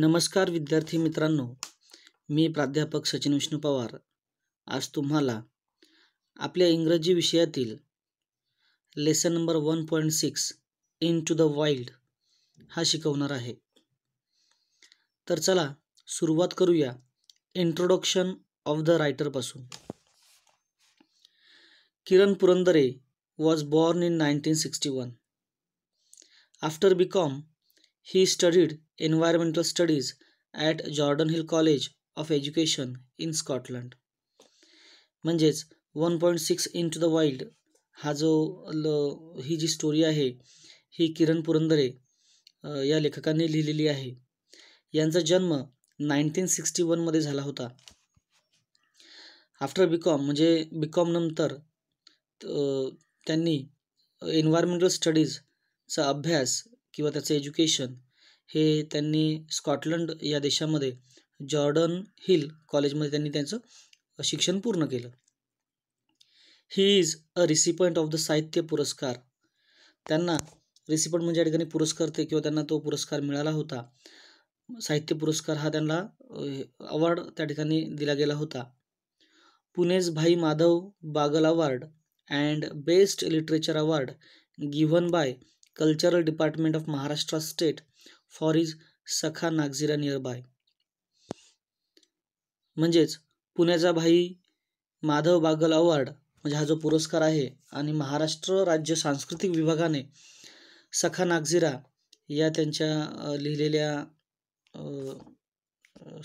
नमस्कार विद्यार्थी मित्रांनो मी प्राध्यापक सचिन विष्णू पवार आज तुम्हाला आपल्या इंग्रजी विषयातील lesson number one point six into the wild हा शिकवणार आहे तर चला सुरुवात करूया इंट्रोडक्शन ऑफ द रायटरपासून Kiran Purandare was born in nineteen sixty one after B com he studied environmental studies at Jordanhill college of education in Scotland म्हणजेच one point six into the wild हा जो ल ही जी story आहे ही किरण पुरंदरे या लेखकांनी लिहिलेली आहे यांचा जन्म नाईन्टीन सिक्स्टी वनमध्ये झाला होता आफ्टर बी कॉम म्हणजे बी कॉमनंतर त्यांनी एन्व्हायरमेंटल स्टडीजचा अभ्यास किंवा त्याचं एज्युकेशन हे त्यांनी स्कॉटलंड या देशामध्ये जॉर्डन हिल कॉलेजमध्ये त्यांनी त्यांचं शिक्षण पूर्ण केलं he is a recipient of the Sahitya Puraskar त्यांना रिसिपंट म्हणजे या ठिकाणी पुरस्कार ते किंवा त्यांना तो पुरस्कार मिळाला होता साहित्य पुरस्कार हा त्यांना अवॉर्ड त्या ठिकाणी दिला गेला होता Pune's Bhai Madhav Bagal award and best literature award given by cultural department of Maharashtra state for his Sakha Nagzira nearby म्हणजेच पुण्याचा भाई माधव बागल अवॉर्ड म्हणजे हा जो पुरस्कार आहे आणि महाराष्ट्र राज्य सांस्कृतिक विभागाने सखा नागझिरा या त्यांच्या लिहिलेल्या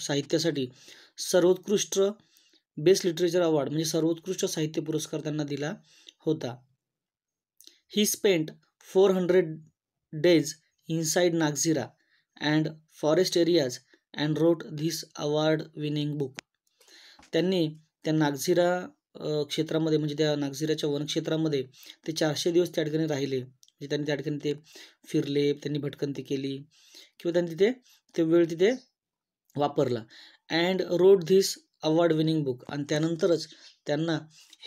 साहित्यासाठी सर्वोत्कृष्ट बेस्ट लिटरेचर अवॉर्ड म्हणजे सर्वोत्कृष्ट साहित्य पुरस्कार त्यांना दिला होता he spent four hundred days inside Nagzira and forest areas and wrote this award winning book त्यांनी त्या नागझिरा क्षेत्रामध्ये म्हणजे त्या नागझिराच्या वनक्षेत्रामध्ये ते चारशे दिवस त्या ठिकाणी राहिले म्हणजे त्यांनी त्या ठिकाणी ते फिरले त्यांनी भटकंती केली किंवा त्यांनी तिथे ते वेळ तिथे वापरला and wrote this award winning book आणि त्यानंतरच त्यांना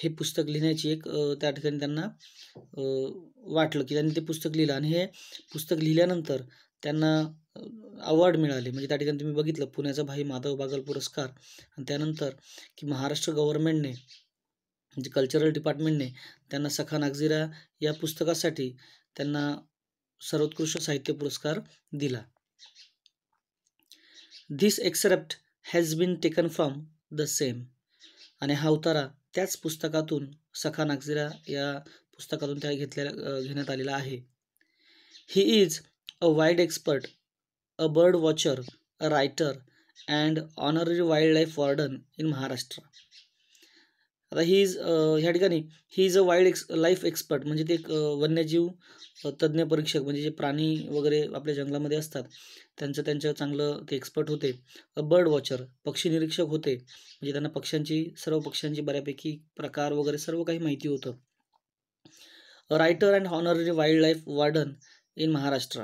हे पुस्तक लिहिण्याची एक त्या ठिकाणी त्यांना वाटलं की त्यांनी ते पुस्तक लिहिलं आणि हे पुस्तक लिहिल्यानंतर त्यांना अवॉर्ड मिळाले म्हणजे त्या ठिकाणी तुम्ही बघितलं पुण्याचा भाई माधव बागल पुरस्कार आणि त्यानंतर की महाराष्ट्र गव्हर्नमेंटने म्हणजे कल्चरल डिपार्टमेंटने त्यांना सखा नागझिरा या पुस्तकासाठी त्यांना सर्वोत्कृष्ट साहित्य पुरस्कार दिला this excerpt has been taken from the same आणि हा उतारा त्याच पुस्तकातून सखा नागझिरा या पुस्तकातून त्या घेतल्या घेण्यात आलेला आहे he is a wild expert a bird watcher a writer and honorary wildlife warden in Maharashtra आता ही इज ह्या ठिकाणी he is a wildlife expert म्हणजे ते एक वन्यजीव तज्ज्ञ परीक्षक म्हणजे जे प्राणी वगैरे आपल्या जंगलामध्ये असतात त्यांचं त्यांचं चांगलं ते एक्सपर्ट होते अ बर्ड वॉचर पक्षी निरीक्षक होते म्हणजे त्यांना पक्ष्यांची सर्व पक्ष्यांची बऱ्यापैकी प्रकार वगैरे सर्व काही माहिती होतं writer and honorary wildlife warden in Maharashtra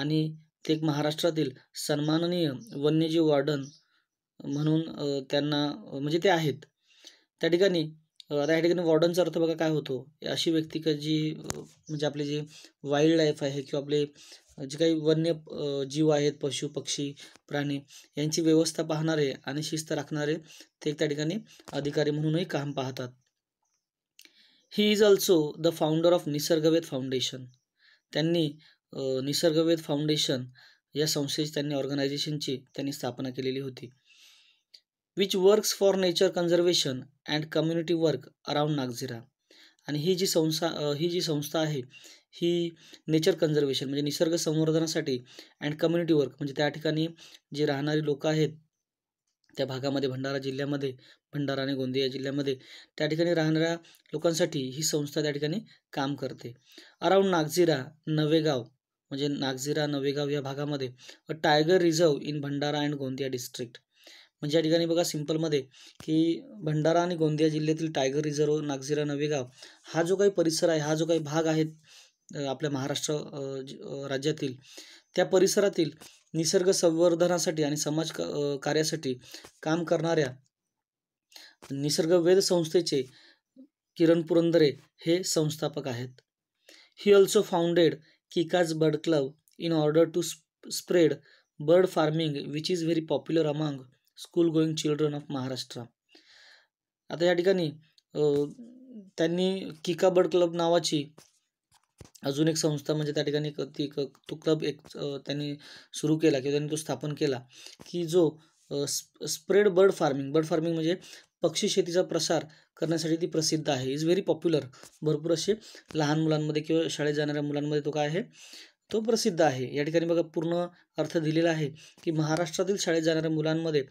आणि ते एक महाराष्ट्रातील सन्माननीय वन्यजीव वार्डन म्हणून त्यांना म्हणजे ते आहेत त्या ठिकाणी आता ठिकाणी वॉर्डनचा अर्थ बघा काय होतो अशी व्यक्ती का जी म्हणजे आपले जे वाईल्ड लाईफ आहे किंवा आपले जे काही वन्य जीव आहेत पशु पक्षी प्राणी यांची व्यवस्था पाहणारे आणि शिस्त राखणारे ते त्या ठिकाणी अधिकारी म्हणूनही काम पाहतात he is also the founder of Nisargaved foundation त्यांनी निसर्गवेद फाउंडेशन या संस्थेची त्यांनी ऑर्गनायझेशनची त्यांनी स्थापना केलेली होती which works for nature conservation and community work around Nagzira आणि ही जी संस्था ही जी संस्था आहे ही नेचर कन्झर्वेशन म्हणजे निसर्ग संवर्धनासाठी अँड कम्युनिटी वर्क म्हणजे त्या ठिकाणी जे राहणारी लोकं आहेत त्या भागामध्ये भंडारा जिल्ह्यामध्ये भंडारा आणि गोंदिया जिल्ह्यामध्ये त्या ठिकाणी राहणाऱ्या लोकांसाठी ही संस्था त्या ठिकाणी काम करते अराऊंड नागझिरा नवेगाव म्हणजे नागझिरा नवेगाव या भागामध्ये a tiger reserve in Bhandara and Gondia district म्हणजे या ठिकाणी बघा सिम्पलमध्ये की भंडारा आणि गोंदिया जिल्ह्यातील टायगर रिझर्व नागझिरा नवेगाव हा जो काही परिसर आहे हा जो काही भाग आहे आपल्या महाराष्ट्र राज्यातील त्या परिसरातील निसर्ग संवर्धनासाठी आणि समाज कार्यासाठी काम करणाऱ्या निसर्ग वेद संस्थेचे किरण पुरंदरे हे संस्थापक आहेत he also founded Kikaj bird club in order to spread bird farming which is very popular among school going children of Maharashtra आता या ठिकाणी त्यांनी किका बर्ड क्लब नावाची अजून एक संस्था म्हणजे त्या ठिकाणी ती क तो क्लब एक त्यांनी सुरू केला किंवा त्यांनी तो स्थापन केला की जो spread bird farming bird farming म्हणजे पक्षी शेतीचा प्रसार करण्यासाठी ती प्रसिद्ध आहे इज व्हेरी पॉप्युलर भरपूर असे लहान मुलांमध्ये किंवा शाळेत जाणाऱ्या मुलांमध्ये तो काय आहे तो प्रसिद्ध आहे या ठिकाणी बघा पूर्ण अर्थ दिलेला आहे की महाराष्ट्रातील शाळेत जाणाऱ्या मुलांमध्ये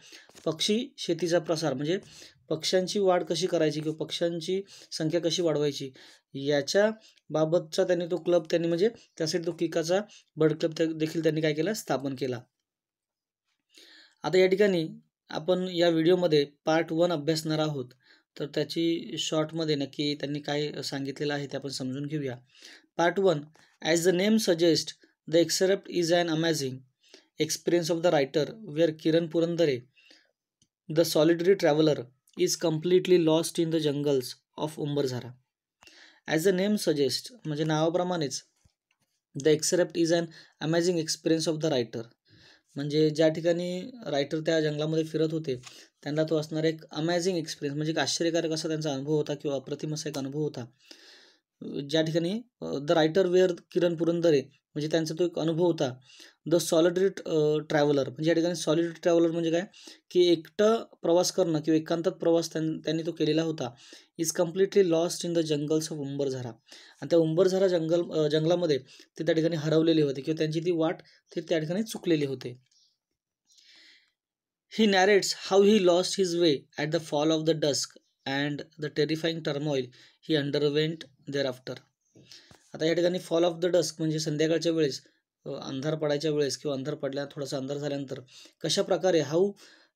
पक्षी शेतीचा प्रसार म्हणजे पक्ष्यांची वाढ कशी करायची किंवा पक्ष्यांची संख्या कशी वाढवायची याच्या बाबतचा त्यांनी तो क्लब त्यांनी म्हणजे त्यासाठी तो किकाचा बर्ड क्लब देखील त्यांनी काय केला स्थापन केला आता या ठिकाणी आपण या व्हिडिओमध्ये पार्ट वन अभ्यासणार आहोत तर त्याची शॉर्टमध्ये नक्की त्यांनी काय सांगितलेलं आहे ते आपण समजून घेऊया part one As the name suggests, the excerpt is an amazing experience of the writer where Kiran Purandare, the solitary traveler, is completely lost in the jungles of Umbarzara. As the name suggests, म्हणजे नावाप्रमाणेच the excerpt is an amazing experience of the writer म्हणजे ज्या ठिकाणी writer त्या जंगलामध्ये फिरत होते त्यांना तो असणारा एक अमेझिंग एक्सपिरियन्स म्हणजे एक आश्चर्यकारक असा त्यांचा अनुभव होता किंवा अप्रतिम असा एक अनुभव होता ज्या ठिकाणी the writer where Kiran Purandare म्हणजे त्यांचा तो एक अनुभव होता द सॉलिटरी ट्रॅव्हलर म्हणजे या ठिकाणी सॉलिटरी ट्रॅव्हलर म्हणजे काय की एकटं प्रवास करणं किंवा एकांतात प्रवास त्यांनी तो केलेला होता is completely lost in the jungles of Umbarzara आणि त्या उंबरझरा जंगल जंगलामध्ये ते त्या ठिकाणी हरवलेले होते किंवा त्यांची ती वाट ते त्या ठिकाणी चुकलेले होते he narrates how he lost his way at the fall of the dusk and the terrifying turmoil he underwent thereafter आता या ठिकाणी फॉल ऑफ द डस्क म्हणजे संध्याकाळच्या वेळेस अंधार पडायच्या वेळेस किंवा अंधार पडल्या थोडासा अंधार झाल्यानंतर कशाप्रकारे how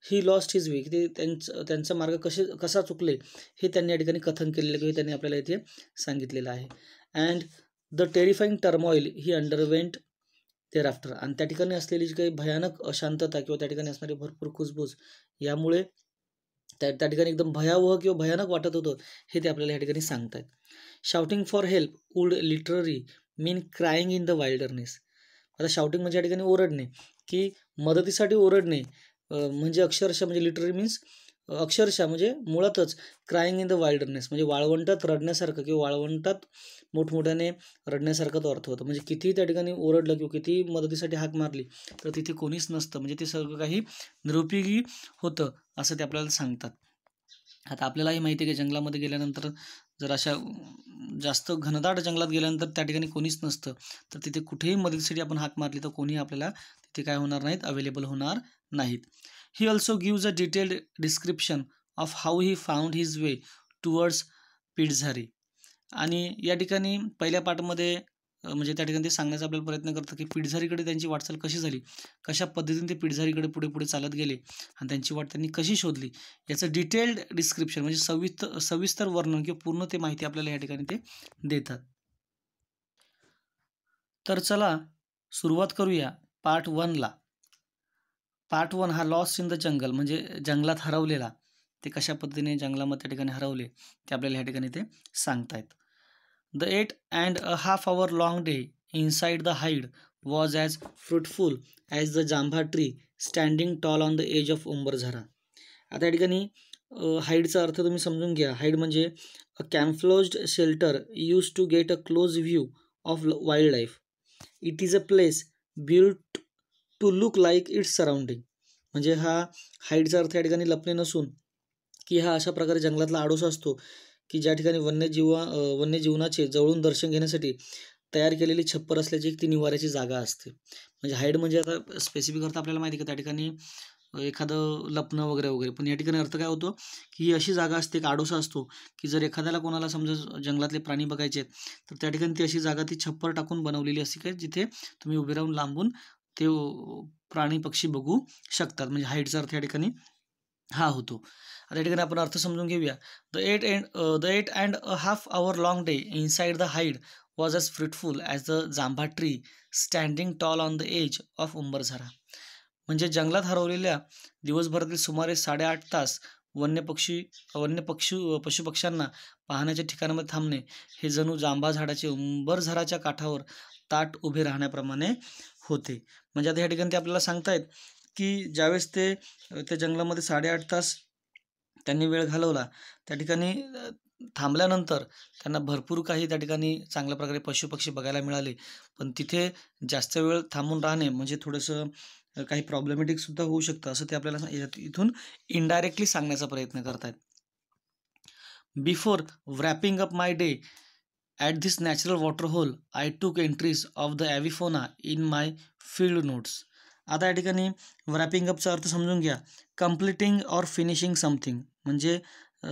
he lost his way की त्यांचं त्यांचा मार्ग कसे कसा चुकले हे त्यांनी या ठिकाणी कथन केलेलं किंवा त्यांनी आपल्याला इथे सांगितलेलं आहे and the terrifying turmoil he underwent thereafter आणि त्या ठिकाणी असलेली जी काही भयानक अशांतता किंवा त्या ठिकाणी असणारी भरपूर कुजबूज यामुळे त्या त्या ठिकाणी एकदम भयावह किंवा भयानक वाटत होतं हे ते आपल्याला या ठिकाणी सांगत आहेत shouting for help would literally mean crying in the wilderness आता शाउटिंग म्हणजे या ठिकाणी ओरडणे की मदतीसाठी ओरडणे म्हणजे अक्षरशः म्हणजे लिटररी मीन्स अक्षरशः म्हणजे मुळातच क्राईंग इन द वाईल्डनेस म्हणजे वाळवंटात रडण्यासारखं किंवा वाळवंटात मोठमोठ्याने रडण्यासारखं तो अर्थ होतो म्हणजे कितीही त्या ठिकाणी ओरडलं किंवा किती मदतीसाठी हाक मारली तर तिथे कोणीच नसतं म्हणजे ते सर्व काही निरुपयोगी होतं असं ते आपल्याला सांगतात आता आपल्यालाही माहिती आहे की जंगलामध्ये गेल्यानंतर जर अशा जास्त घनदाट जंगलात गेल्यानंतर त्या ठिकाणी कोणीच नसतं तर तिथे कुठेही मदतीसाठी आपण हाक मारली तर कोणी आपल्याला तिथे काय होणार नाहीत अवेलेबल होणार नाहीत He also gives a detailed description of how he found his way towards पिडझारी आणि या ठिकाणी पहिल्या पार्टमध्ये म्हणजे त्या ठिकाणी ते सांगण्याचा आपल्याला प्रयत्न करतात की पिडझारीकडे त्यांची वाटचाल कशी झाली कशा पद्धतीने ते पिडझारीकडे पुढे पुढे चालत गेले आणि त्यांची वाट त्यांनी कशी शोधली याचं डिटेल्ड डिस्क्रिप्शन म्हणजे सविस्तर सविस्तर वर्णन किंवा पूर्ण ते माहिती आपल्याला या ठिकाणी ते देतात तर चला सुरुवात करूया पार्ट वनला पार्ट वन हा लॉस इन द जंगल म्हणजे जंगलात हरवलेला ते कशा पद्धतीने जंगलामध्ये त्या ठिकाणी हरवले ते आपल्याला ह्या ठिकाणी ते सांगतायत the eight and a half hour long day inside the hide was as fruitful as the jambha tree standing tall on the edge of Umbarzara आता या ठिकाणी हाईडचा अर्थ तुम्ही समजून घ्या हाईड म्हणजे a camouflaged shelter used to get a close view of wildlife it is a place built to look like its surrounding म्हणजे हा हाईटचा अर्थ या ठिकाणी लपणे नसून की हा अशा प्रकारे जंगलातला आडोसा असतो की ज्या ठिकाणी वन्यजीवा वन्यजीवनाचे जवळून दर्शन घेण्यासाठी तयार केलेली छप्पर असल्याची ती निवाऱ्याची जागा असते म्हणजे हाईड म्हणजे आता स्पेसिफिक अर्थ आपल्याला माहिती का त्या ठिकाणी एखादं लपणं वगैरे वगैरे पण या ठिकाणी अर्थ काय होतो की ही अशी जागा असते एक आडोसा असतो की जर एखाद्याला कोणाला समजा जंगलातले प्राणी बघायचे आहेत तर त्या ठिकाणी ती अशी जागा ती छप्पर टाकून बनवलेली असते काय जिथे तुम्ही उभे राहून लांबून ते प्राणी पक्षी बघू शकतात म्हणजे हाईटचा अर्थ या ठिकाणी हा होतो आता या ठिकाणी आपण अर्थ समजून घेऊया the eight and the eight and a half hour long day inside the hide was as fruitful as the jambha tree standing tall on the edge of Umbarzara म्हणजे जंगलात हरवलेल्या दिवसभरातील सुमारे साडेआठ तास वन्य पक्षी वन्य पशु पशुपक्ष्यांना पाहण्याच्या ठिकाणामध्ये थांबणे हे जणू जांभा झाडाचे उंबरझराच्या काठावर ताट उभे राहण्याप्रमाणे होते म्हणजे आता या ठिकाणी ते आपल्याला सांगतायत की ज्यावेळेस ते त्या जंगलामध्ये साडेआठ तास त्यांनी वेळ घालवला त्या ठिकाणी थांबल्यानंतर त्यांना भरपूर काही त्या ठिकाणी चांगल्या प्रकारे पशुपक्षी बघायला मिळाले पण तिथे जास्त वेळ थांबून राहणे म्हणजे थोडंसं काही प्रॉब्लेमॅटिकसुद्धा होऊ शकतं असं ते आपल्याला इथून इनडायरेक्टली सांगण्याचा प्रयत्न करत आहेत before wrapping up my day At this natural hole I took entries of the avifauna in my field notes आता या ठिकाणी रॅपिंग अपचा अर्थ समजून घ्या कम्प्लिटिंग ऑर फिनिशिंग समथिंग म्हणजे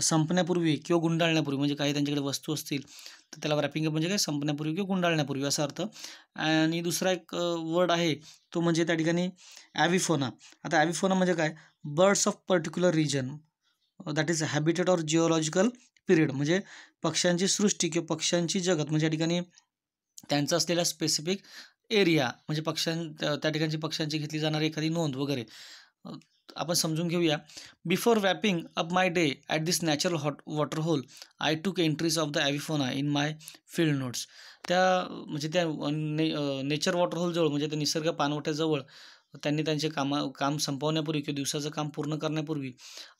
संपण्यापूर्वी किंवा गुंडाळण्यापूर्वी म्हणजे काही त्यांच्याकडे वस्तू असतील तर त्याला व्रॅपिंग अप म्हणजे काय संपण्यापूर्वी किंवा गुंडाळण्यापूर्वी असा अर्थ आणि दुसरा एक वर्ड आहे तो म्हणजे त्या ठिकाणी ॲविफोना आता ॲविफोना म्हणजे काय birds of particular region that is habited or geological period म्हणजे पक्ष्यांची सृष्टी किंवा पक्ष्यांची जगत म्हणजे या ठिकाणी त्यांचा असलेला स्पेसिफिक एरिया म्हणजे पक्ष्यां त्या ठिकाणची पक्ष्यांची घेतली जाणारी एखादी नोंद वगैरे आपण समजून घेऊया before wrapping up my day at this natural hot water hole I took entries of the avifauna in my field notes त्या म्हणजे त्या ने नेचर वॉटर होलजवळ म्हणजे त्या निसर्ग पानवट्याजवळ त्यांनी त्यांचे कामा काम संपवण्यापूर्वी किंवा दिवसाचं काम पूर्ण करण्यापूर्वी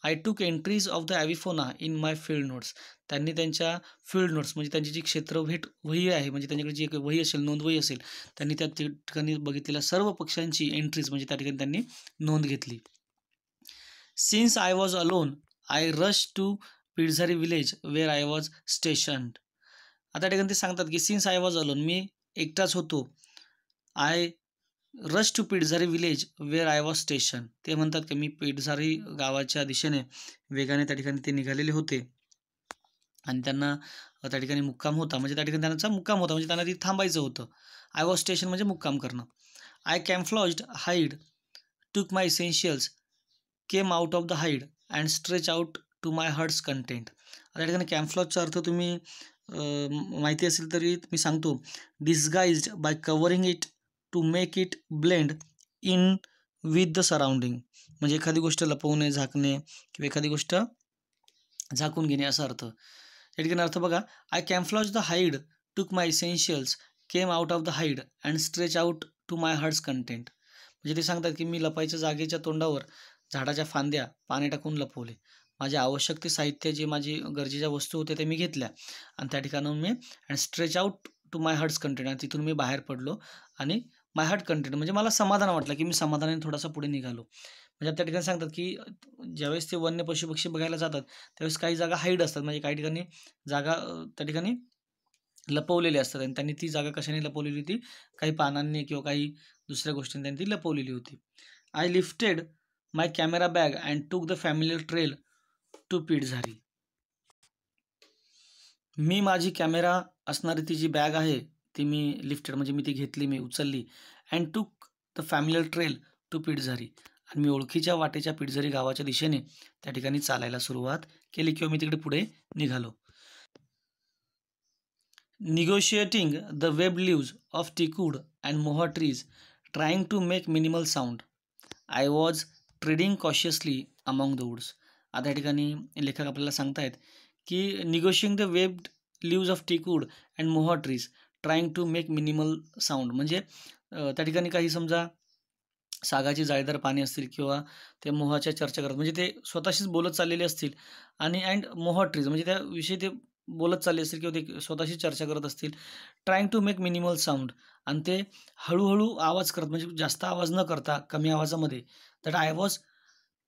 I took entries of the avifauna in my field notes त्यांनी त्यांच्या फील्ड नोट्स म्हणजे त्यांची जी क्षेत्रभेट वही आहे म्हणजे त्यांच्याकडे जी एक वही असेल नोंदवही असेल त्यांनी त्या ठिकाणी बघितलेल्या सर्व पक्षांची एंट्रीज म्हणजे त्या ठिकाणी त्यांनी नोंद घेतली since I was alone I rush to Pidzari village where I was station आता ठिकाणी ते सांगतात की सिन्स आय वॉज अलोन मी एकटाच होतो I rush to Pidzari village where I was station ते म्हणतात की मी पिडझारी गावाच्या दिशेने वेगाने त्या ठिकाणी ते निघालेले होते आणि त्यांना त्या ठिकाणी मुक्काम होता म्हणजे त्या ठिकाणी त्यांचा मुक्काम होता म्हणजे त्यांना तिथे थांबायचं होतं आय वॉज स्टेशन म्हणजे मुक्काम करणं I camouflaged hide took my essentials came out of the hide and stretch out to my heart's content त्या ठिकाणी कॅम्फ्लॉजचा अर्थ तुम्ही माहिती असेल तरी मी सांगतो disguised by covering it to make it blend in with the surrounding म्हणजे एखादी गोष्ट लपवणे झाकणे किंवा एखादी गोष्ट झाकून घेणे असा अर्थ या ठिकाणी अर्थ बघा I कॅम्फ्लॉज the hide took my essentials came out of the hide and stretch out to my heart's content म्हणजे ते सांगतात की मी लपायच्या जागेच्या तोंडावर झाडाच्या फांद्या पाणी टाकून लपवले माझे आवश्यक ते साहित्य जे माझी गरजेच्या वस्तू होत्या ते मी घेतल्या आणि त्या ठिकाणाहून मी and stretch out to my heart's content आणि तिथून मी बाहेर पडलो आणि माय हार्ट कंटेंट म्हणजे मला समाधान वाटलं की मी समाधानाने थोडासा पुढे निघालो म्हणजे त्या ठिकाणी सांगतात की ज्यावेळेस ते वन्य पशुपक्षी बघायला जातात त्यावेळेस काही जागा हाईड असतात म्हणजे काही ठिकाणी जागा त्या ठिकाणी लपवलेली असतात आणि त्यांनी ती जागा कशाने लपवलेली होती काही पानांनी किंवा काही दुसऱ्या गोष्टींनी त्यांनी ती लपवलेली होती I lifted my camera bag and took the family trail to Pidzari मी माझी कॅमेरा असणारी ती जी बॅग आहे ती मी लिफ्टेड म्हणजे मी ती घेतली मी उचलली and took the familial trail to Pidzari आणि मी ओळखीच्या वाटेच्या पिटझरी गावाच्या दिशेने त्या ठिकाणी चालायला सुरुवात केली किंवा मी तिकडे पुढे निघालो negotiating the web leaves of tikud and moha trees trying to make minimal sound I was treading cautiously among the woods आता या ठिकाणी लेखक आपल्याला सांगतायत की negotiating the web leaves of tikud and moha trees trying to make minimal sound म्हणजे त्या ठिकाणी काही समजा सागाची जाळीदार पाणी असतील किंवा ते मोहाच्या चर्चा करत म्हणजे ते स्वतःशीच बोलत चाललेले असतील आणि अँड मोहा ट्रीज म्हणजे त्याविषयी ते बोलत चालले असतील किंवा ते स्वतःशी चर्चा करत असतील trying to make minimal sound आणि ते हळूहळू आवाज करत म्हणजे जास्त आवाज न करता कमी आवाजामध्ये that I was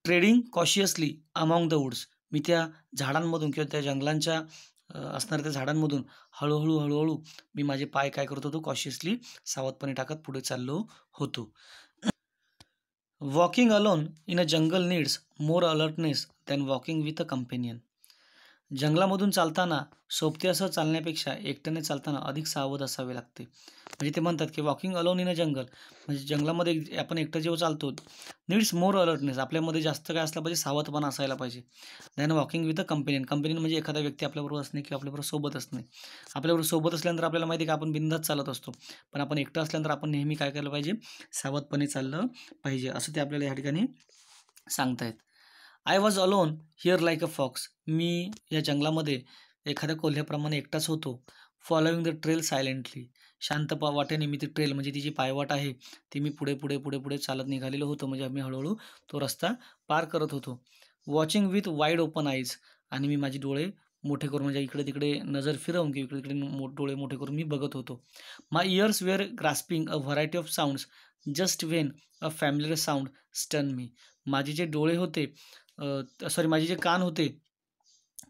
treading cautiously among the woods मी त्या झाडांमधून किंवा त्या जंगलांच्या असणाऱ्या त्या झाडांमधून हळूहळू हळूहळू मी माझे पाय काय करत होतो कॉशियसली सावधपणे टाकत पुढे चाललो होतो walking alone in a jungle needs more alertness than walking with a companion जंगलामधून चालताना असं चालण्यापेक्षा एकट्याने चालताना अधिक सावध असावे लागते म्हणजे ते म्हणतात की walking alone in a jungle म्हणजे जंगलामध्ये आपण एकटं जेव्हा चालतो नीड्स मोर अलर्टनेस आपल्यामध्ये जास्त काय असलं पाहिजे सावधपणा असायला पाहिजे than walking with a companion companion म्हणजे एखादा व्यक्ती आपल्याबरोबर असणे किंवा आपल्याबरोबर सोबत असणे आपल्याबरोबर सोबत असल्यानंतर आपल्याला माहिती आहे की आपण बिंदात चालत असतो पण आपण एकटं असल्यानंतर आपण नेहमी काय केलं पाहिजे सावधपणे चाललं पाहिजे असं ते आपल्याला या ठिकाणी सांगतायत I was alone here like a fox मी या जंगलामध्ये एखाद्या कोल्ह्याप्रमाणे एकटाच होतो फॉलोईंग द ट्रेल सायलेंटली शांत पा वाटेने मी ती ट्रेल म्हणजे ती जी पायवाट आहे ती मी पुढे पुढे पुढे पुढे चालत निघालेलो होतो म्हणजे आम्ही हळूहळू तो रस्ता पार करत होतो watching with wide open eyes आणि मी माझे डोळे मोठे करून म्हणजे इकडे तिकडे नजर फिरवून की इकडे तिकडे मो डोळे मोठे करून मी बघत होतो my ears were grasping a variety of sounds just when a familiar sound stun मी माझे जे डोळे होते सॉरी माझे जे कान होते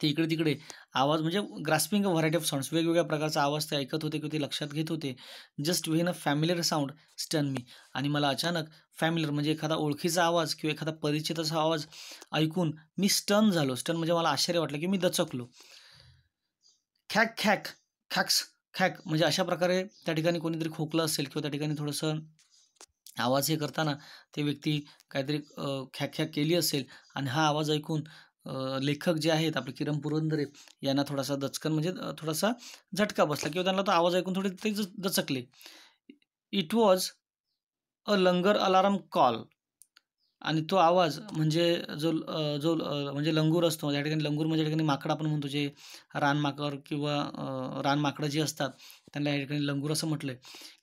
ते इकडे तिकडे आवाज म्हणजे grasping a variety of sounds वेगवेगळ्या प्रकारचा आवाज ते ऐकत होते किंवा ते लक्षात घेत होते just when a familiar sound stun मी आणि मला अचानक फॅमिलियर म्हणजे एखादा ओळखीचा आवाज किंवा एखादा परिचित असा आवाज ऐकून मी स्टन झालो स्टन म्हणजे मला आश्चर्य वाटलं की मी दचकलो खॅक खॅक खॅक्स खॅक म्हणजे अशा प्रकारे त्या ठिकाणी कोणीतरी खोकलं असेल किंवा त्या ठिकाणी थोडंसं आवाज हे करताना ते व्यक्ती काहीतरी ख्याख्या केली असेल आणि हा आवाज ऐकून लेखक जे आहेत आपले किरण पुरंदरे यांना थोडासा दचकन म्हणजे थोडासा झटका बसला किंवा त्यांना तो आवाज ऐकून थोडे ते दचकले it was a langur alarm call आणि तो आवाज म्हणजे जो जो म्हणजे लंगूर असतो ज्या ठिकाणी लंगूर म्हणजे या ठिकाणी माकडं आपण म्हणतो जे रानमाकड किंवा रानमाकडं जी असतात त्यांना या ठिकाणी लंगूर असं म्हटलं आहे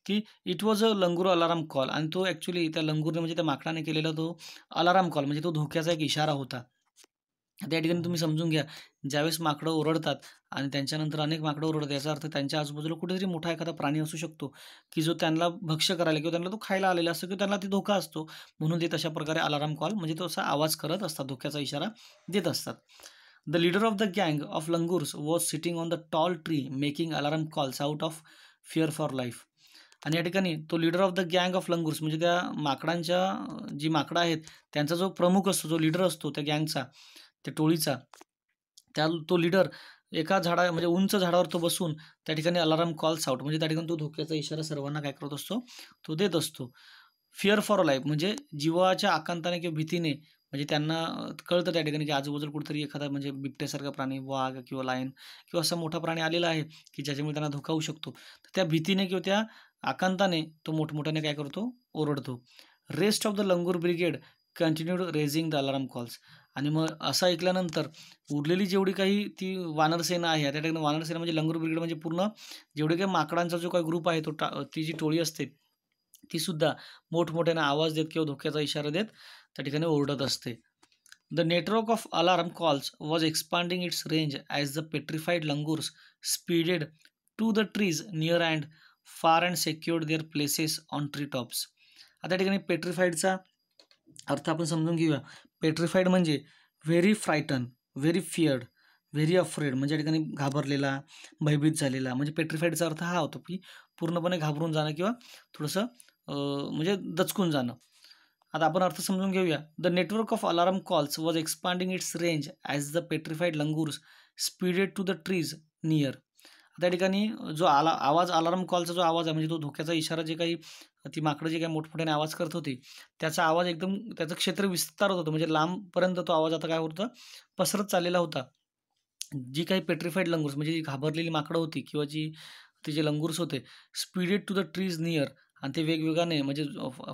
की it was a langur alarm call आणि तो ॲक्च्युली त्या लंगूरने म्हणजे त्या माकडाने केलेला तो अलाराम कॉल म्हणजे तो धोक्याचा एक इशारा होता त्या ठिकाणी तुम्ही समजून घ्या ज्यावेळेस माकडं ओरडतात आणि त्यांच्यानंतर अनेक माकडं ओरडतात याचा अर्थ त्यांच्या आजूबाजूला कुठेतरी मोठा एखादा प्राणी असू शकतो की जो त्यांना भक्ष करायला किंवा त्यांना तो खायला आलेला असतो किंवा त्यांना ती धोका असतो म्हणून ते तशा प्रकारे अलाराम कॉल म्हणजे तो असा आवाज करत असतात धोक्याचा इशारा देत असतात द लीडर ऑफ द गँग of langurs was sitting on the tall tree making alarm calls out of fear for life आणि या ठिकाणी तो लीडर ऑफ द गँग ऑफ लंगूर्स म्हणजे त्या माकडांच्या जी माकडं आहेत त्यांचा जो प्रमुख असतो जो लीडर असतो त्या गँगचा त्या टोळीचा त्या तो लीडर एका झाडा म्हणजे उंच झाडावर तो बसून त्या ठिकाणी अलाराम कॉल्स आउट म्हणजे त्या ठिकाणी तो धोक्याचा इशारा सर्वांना काय करत असतो तो देत असतो फिअर फॉर लाईफ म्हणजे जीवाच्या आकांताने किंवा भीतीने म्हणजे त्यांना कळतं त्या ठिकाणी की आजूबाजूला कुठेतरी एखादा म्हणजे बिबट्यासारखा प्राणी वाघ किंवा लायन किंवा असा मोठा प्राणी आलेला आहे की ज्याच्यामुळे त्यांना धोका होऊ शकतो तर त्या भीतीने किंवा त्या आकांताने तो मोठमोठ्याने काय करतो ओरडतो rest of the langur brigade continued raising the alarm calls आणि मग असं ऐकल्यानंतर उरलेली जेवढी काही ती वानरसेना आहे त्या ठिकाणी वानरसेना म्हणजे लंगूर ब्रिगेड म्हणजे पूर्ण जेवढे काही माकडांचा जो काही ग्रुप आहे तो टा ती जी टोळी असते तीसुद्धा मोठमोठ्याने आवाज देत किंवा धोक्याचा इशारा देत त्या ठिकाणी ओरडत असते the network of alarm calls was expanding its range as the petrified langurs speeded to the trees near and far and secured their places on tree tops आता ठिकाणी पेट्रिफाईडचा अर्थ आपण समजून घेऊया पेट्रिफाईड म्हणजे very frightened very feared very afraid म्हणजे या ठिकाणी घाबरलेला भयभीत झालेला म्हणजे पेट्रिफाईडचा अर्थ हा होतो की पूर्णपणे घाबरून जाणं किंवा थोडंसं म्हणजे दचकून जाणं आता आपण अर्थ समजून घेऊया the network of alarm calls was expanding its range as the petrified langurs speeded to the trees near त्या ठिकाणी जो आला आवाज अलार्म कॉलचा जो आवाज आहे म्हणजे तो धोक्याचा इशारा जे काही ती माकडं जी काही मोठमोठ्याने आवाज करत होती त्याचा आवाज एकदम त्याचं क्षेत्र विस्तारत होतं म्हणजे लांबपर्यंत तो आवाज आता काय होतं पसरत चाललेला होता जी काही पेट्रिफाईड लंगूर्स म्हणजे जी घाबरलेली माकडं होती किंवा जी तिचे लंगूर्स होते speeded to the trees near आणि ते वेगवेगाने म्हणजे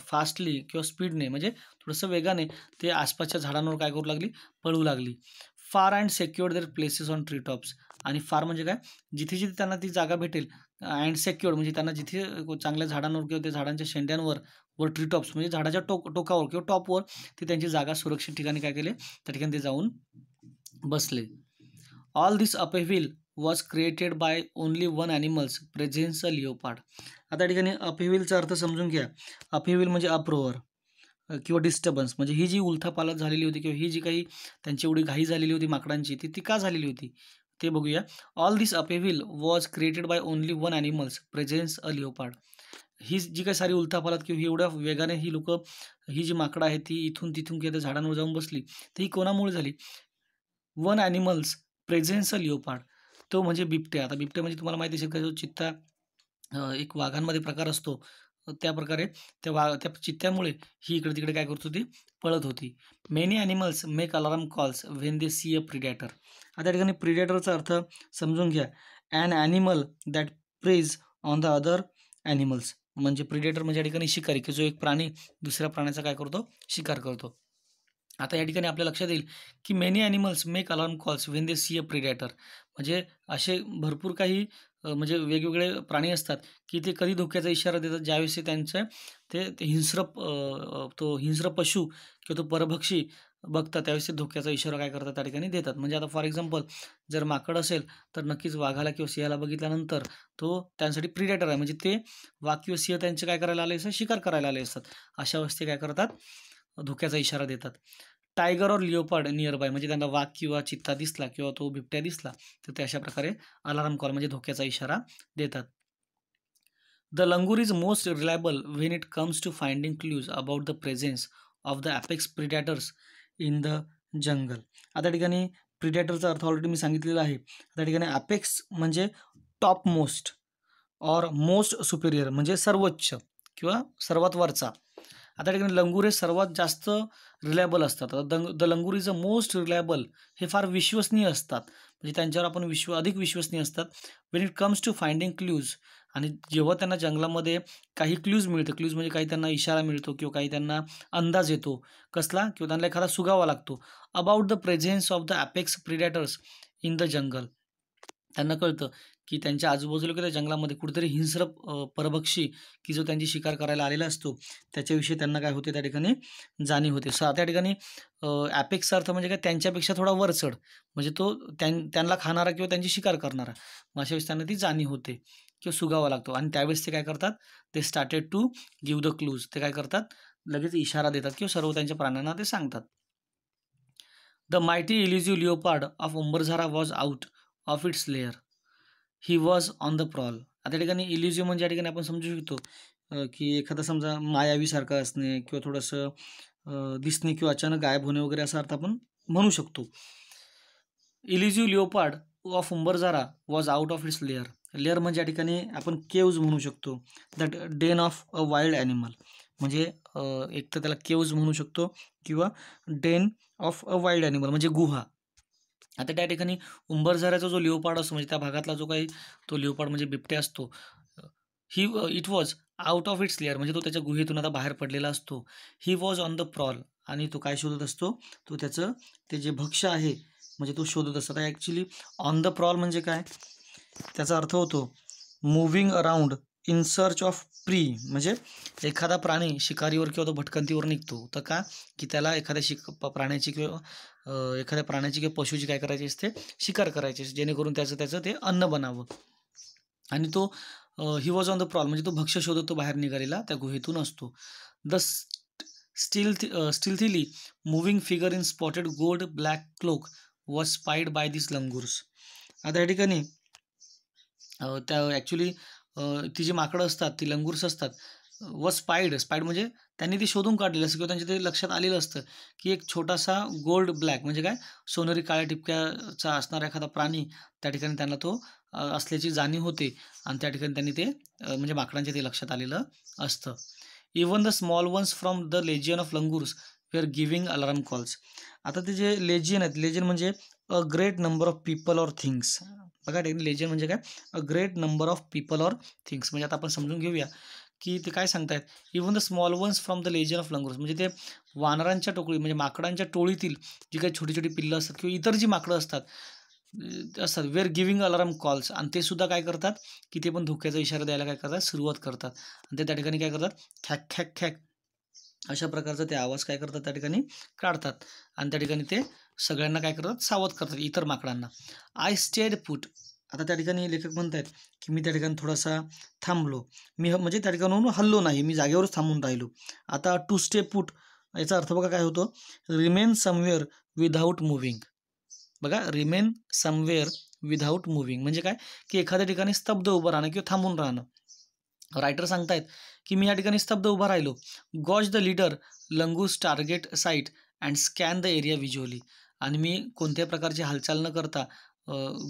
फास्टली किंवा स्पीडने म्हणजे थोडंसं वेगाने ते आसपासच्या झाडांवर काय करू लागली पळू लागली far and secured their places on tree tops आणि फार म्हणजे काय जिथे जिथे त्यांना ती जागा भेटेल अँड सेक्युअर्ड म्हणजे त्यांना जिथे चांगल्या झाडांवर किंवा त्या झाडांच्या शेंड्यांवर वर ट्रीटॉप्स म्हणजे झाडाच्या टोक टोकावर किंवा टॉपवर ते त्यांची जागा सुरक्षित ठिकाणी काय केले त्या ठिकाणी ते जाऊन बसले all this upheaval was created by only one animals presence a leopard आता ठिकाणी अपेव्हिलचा अर्थ समजून घ्या अपेव्हिल म्हणजे अप्रोवर किंवा डिस्टर्बन्स म्हणजे ही जी उलथापालत झालेली होती किंवा ही जी काही त्यांची एवढी घाई झालेली होती माकडांची ती ती का झालेली होती ते बघूया all this upheaval was created by only one animals presence a leopard ही जी काही सारी उलथापालात किंवा एवढ्या वेगाने ही लोक ही जी माकडं आहे ती इथून तिथून किंवा त्या झाडांवर जाऊन बसली तर ही कोणामुळे झाली one animals presence a leopard तो म्हणजे बिबटे आता बिबटे म्हणजे तुम्हाला माहिती असेल का जो चित्ता एक वाघांमध्ये प्रकार असतो त्या प्रकारे त्या वा त्या चित्त्यामुळे ही इकडे तिकडे काय करत होती पळत होती many animals make alarm calls when they see a predator आता या ठिकाणी प्रिडॅटरचा अर्थ समजून घ्या an animal that preys on the other animals म्हणजे प्रिडेटर म्हणजे या ठिकाणी शिकारी की जो एक प्राणी दुसऱ्या प्राण्याचा काय करतो शिकार करतो आता या ठिकाणी आपल्या लक्षात येईल की many animals make alarm calls when they see a predator म्हणजे असे भरपूर काही म्हणजे वेगवेगळे प्राणी असतात की ते कधी धोक्याचा इशारा देतात ज्यावेळेस ते त्यांचं ते हिंस्र तो हिंस्र पशु किंवा तो परभक्षी बघतात त्यावेळेस ते धोक्याचा इशारा काय करतात त्या ठिकाणी देतात म्हणजे आता फॉर एक्झाम्पल जर माकड असेल तर नक्कीच वाघाला किंवा सिंहाला बघितल्यानंतर तो त्यांसाठी प्रिडेटर आहे म्हणजे ते वाघ किंवा सिंह त्यांचे काय करायला आले असतात शिकार करायला आले असतात अशा ते काय करतात धोक्याचा इशारा देतात टायगर और लिओपार्ड नियर बाय म्हणजे त्यांना वाघ किंवा चित्ता दिसला किंवा तो बिबट्या दिसला तर ते अशा प्रकारे अलार्म कॉल म्हणजे धोक्याचा इशारा देतात the langur is most reliable when it comes to finding clues about the presence of the apex predators in the jungle आता ठिकाणी प्रिडॅटरचा अर्थ ऑलरेडी मी सांगितलेला आहे त्या ठिकाणी ॲपेक्स म्हणजे टॉप मोस्ट और मोस्ट सुपेरियर म्हणजे सर्वोच्च किंवा सर्वात वरचा आता ठिकाणी लंगूर हे सर्वात जास्त रिलायबल असतात आता दंग the langur is a most reliable हे फार विश्वसनीय असतात म्हणजे त्यांच्यावर आपण विश्व अधिक विश्वसनीय असतात when it comes to finding clues आणि जेव्हा त्यांना जंगलामध्ये काही क्ल्यूज मिळतं क्ल्यूज म्हणजे काही त्यांना इशारा मिळतो किंवा काही त्यांना अंदाज येतो कसला किंवा त्यांना एखादा सुगावा लागतो about the presence of the apex predators in the jungle त्यांना कळतं की त्यांच्या आजूबाजूला किंवा जंगलामध्ये कुठेतरी हिंस्र परभक्षी की जो त्यांची शिकार करायला आलेला असतो त्याच्याविषयी त्यांना काय होते त्या ठिकाणी जाणीव होते स त्या ठिकाणी ॲपेक्सचा अर्थ म्हणजे काय त्यांच्यापेक्षा थोडा वर चढ म्हणजे तो त्यांना खाणारा किंवा त्यांची शिकार करणारा मग अशा वेळेस त्यांना ती जाणीव होते किंवा सुगावा लागतो आणि त्यावेळेस ते काय करतात ते started to give the clues ते काय करतात लगेच इशारा देतात किंवा सर्व त्यांच्या प्राण्यांना ते सांगतात the mighty elusive leopard of Umbarzara was out of its lair he was on the prowl आता ठिकाणी इल्युझिव्ह म्हणजे या ठिकाणी आपण समजू शकतो की एखादा समजा मायावीसारखा असणे किंवा थोडंसं दिसणे किंवा अचानक गायब होणे वगैरे असा अर्थ आपण म्हणू शकतो elusive leopard of Umbarzara was out of its lair lair म्हणजे या ठिकाणी आपण केव्ज म्हणू शकतो that den of a wild animal म्हणजे एक तर त्याला केव्ज म्हणू शकतो किंवा den of a wild animal म्हणजे गुहा आता त्या ठिकाणी उंबरझऱ्याचा जो लिओपाड असतो म्हणजे त्या भागातला जो काही तो लिओपाड म्हणजे बिबट्या असतो he it was out of its lair म्हणजे तो त्याच्या गुहेतून आता बाहेर पडलेला असतो he was on the prowl आणि तो काय शोधत असतो तो त्याचं ते जे भक्ष आहे म्हणजे तो शोधत असतो आता ॲक्च्युली ऑन द प्रॉल म्हणजे काय त्याचा अर्थ होतो moving around in search of prey म्हणजे एखादा प्राणी शिकारीवर किंवा तो भटकंतीवर निघतो तर का की त्याला एखाद्या शिक प्राण्याची किंवा एखाद्या प्राण्याची किंवा पशूची काय करायची असते शिकार करायची असते जेणेकरून त्याचं त्याचं ते अन्न बनावं आणि तो he was on the problem म्हणजे तो भक्ष शोधत तो बाहेर निघालेला त्या गुहेतून असतो the steal stealthily moving figure in spotted gold black cloak was spied by this langurs आता या ठिकाणी त्या ॲक्च्युली ती जी माकडं असतात ती लंगूर्स असतात व स्पाइड स्पाइड म्हणजे त्यांनी ती शोधून काढलेली असतं किंवा त्यांच्या ते लक्षात आलेलं असतं की एक छोटासा गोल्ड ब्लॅक म्हणजे काय सोनरी काळ्या टिपक्याचा असणारा एखादा प्राणी त्या ठिकाणी त्यांना तो असल्याची जाणीव होते आणि त्या ठिकाणी त्यांनी ते म्हणजे माकडांच्या ते लक्षात आलेलं असतं even the small ones from the legion of langurs we giving alarm calls आता ते जे लेजियन आहेत लेजियन म्हणजे a great number of people or things बघा लेजियन म्हणजे काय a great number of people or things म्हणजे आता आपण समजून घेऊया की ते काय सांगतायत even the small ones from the legion of langurs म्हणजे ते वानरांच्या टोकळी म्हणजे माकडांच्या टोळीतील जी काही छोटी छोटी पिल्लं असतात किंवा इतर जी माकडं असतात असतात वेअर गिव्हिंग अलार्म कॉल्स आणि ते सुद्धा काय करतात की ते पण धोक्याचा इशारा द्यायला काय करतात सुरुवात करतात आणि ते त्या ठिकाणी काय करतात खॅक खॅक खॅक अशा प्रकारचा ते आवाज काय करतात त्या ठिकाणी काढतात आणि त्या ठिकाणी ते सगळ्यांना काय करतात सावध करतात इतर माकडांना आय स्टेड पुट आता त्या ठिकाणी लेखक म्हणत आहेत की मी त्या ठिकाणी थोडासा थांबलो मी म्हणजे त्या ठिकाणून हल्लो नाही मी जागेवरच थांबून राहिलो आता टू स्टेप पुट याचा अर्थ बघा काय होतो रिमेन समवेअर विदाऊट मुव्हिंग बघा रिमेन समवेअर विदाऊट मुव्हिंग म्हणजे काय की एखाद्या ठिकाणी स्तब्ध उभं राहणं किंवा थांबून राहणं रायटर सांगतायत की मी या ठिकाणी स्तब्ध उभा राहिलो gauge the leader langurs target sight and scan the area visually आणि मी कोणत्याही प्रकारची हालचाल न करता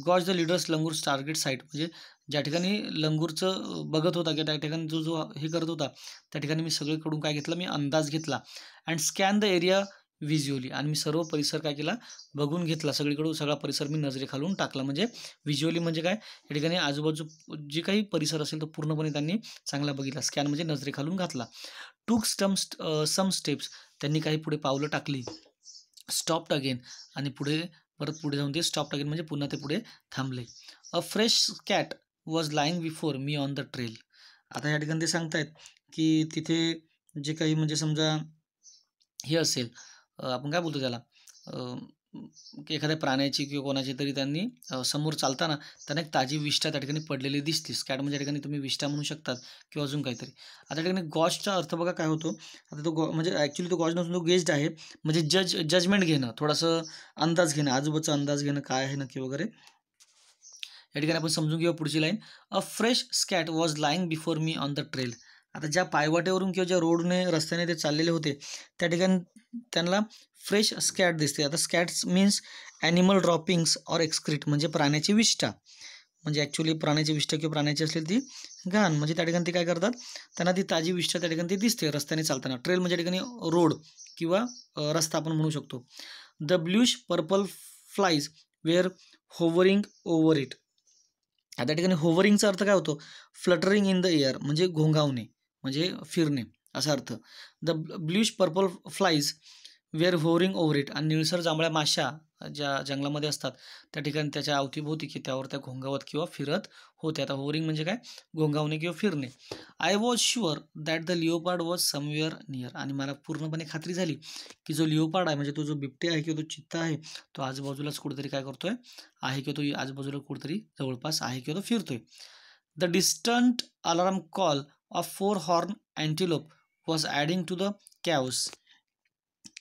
gauge the leaders langur target sight म्हणजे ज्या ठिकाणी लंगूरचं बघत होता किंवा त्या ठिकाणी जो जो हे करत होता त्या ठिकाणी मी सगळीकडून काय घेतलं मी अंदाज घेतला and scan the area visually आणि मी सर्व परिसर काय केला बघून घेतला सगळीकडून सगळा परिसर मी नजरेखालून टाकला म्हणजे व्हिज्युअली म्हणजे काय या ठिकाणी आजूबाजू जे काही परिसर असेल तो पूर्णपणे त्यांनी चांगला बघितला स्कॅन म्हणजे नजरेखालून घातला टूक स्टम सम स्टेप्स त्यांनी काही पुढे पावलं टाकली स्टॉप्ड अगेन आणि पुढे परत पुढे जाऊन ते स्टॉप टाकेल म्हणजे पुन्हा ते पुढे थांबले a fresh cat was lying before me on the trail आता या ठिकाणी ते सांगतायत की तिथे जे काही म्हणजे समजा हे असेल आपण काय बोलतो त्याला एखाद्या प्राण्याची किंवा कोणाची तरी त्यांनी समोर चालताना त्यांना एक ताजी विष्ठा त्या ठिकाणी पडलेली दिसते स्कॅट म्हणजे ठिकाणी तुम्ही विष्ठा म्हणू शकतात किंवा अजून काहीतरी आता त्या ठिकाणी गॉजचा अर्थ बघा काय होतो आता तो गॉ म्हणजे ॲक्च्युली तो गॉज नसून तो गेस्ट आहे म्हणजे जज जजमेंट घेणं थोडासा अंदाज घेणं आजूबाजूचा अंदाज घेणं काय आहे नक्की वगैरे या ठिकाणी आपण समजून घेऊ पुढची line a fresh scat was lying before me on the trail आता ज्या पायवाटेवरून किंवा ज्या रोडने रस्त्याने ते चाललेले होते त्या ठिकाणी त्यांना फ्रेश स्कॅट दिसते आता scats means animal droppings or excrete म्हणजे प्राण्याची विष्ठा म्हणजे ॲक्च्युली प्राण्याची विष्ठा किंवा प्राण्याची असेल ती घाण म्हणजे त्या ठिकाणी ते काय करतात त्यांना ती ताजी विष्ठा त्या ठिकाणी ती दिसते रस्त्याने चालताना ट्रेल म्हणजे ठिकाणी रोड किंवा रस्ता आपण म्हणू शकतो the bluish purple flies were hovering over it आता ठिकाणी होवरिंगचा अर्थ काय होतो फ्लटरिंग इन द एअर म्हणजे घोंगावणे म्हणजे फिरणे असा अर्थ the bluish purple flies were hovering over it आणि निळसर जांभळ्या माशा ज्या जंगलामध्ये असतात त्या ठिकाणी त्याच्या अवतीभोवती की त्यावर त्या घोंगावत किंवा फिरत होत्या आता होरिंग म्हणजे काय घोंगावणे किंवा फिरणे I was sure that the leopard was somewhere near आणि मला पूर्णपणे खात्री झाली की जो लिओपार्ड आहे म्हणजे तो जो बिबटे आहे किंवा तो चित्ता आहे तो आजूबाजूलाच कुठेतरी काय करतोय आहे किंवा तो आजूबाजूला कुठेतरी जवळपास आहे किंवा तो फिरतोय the distant alarm call of four horn antelope was adding to the caws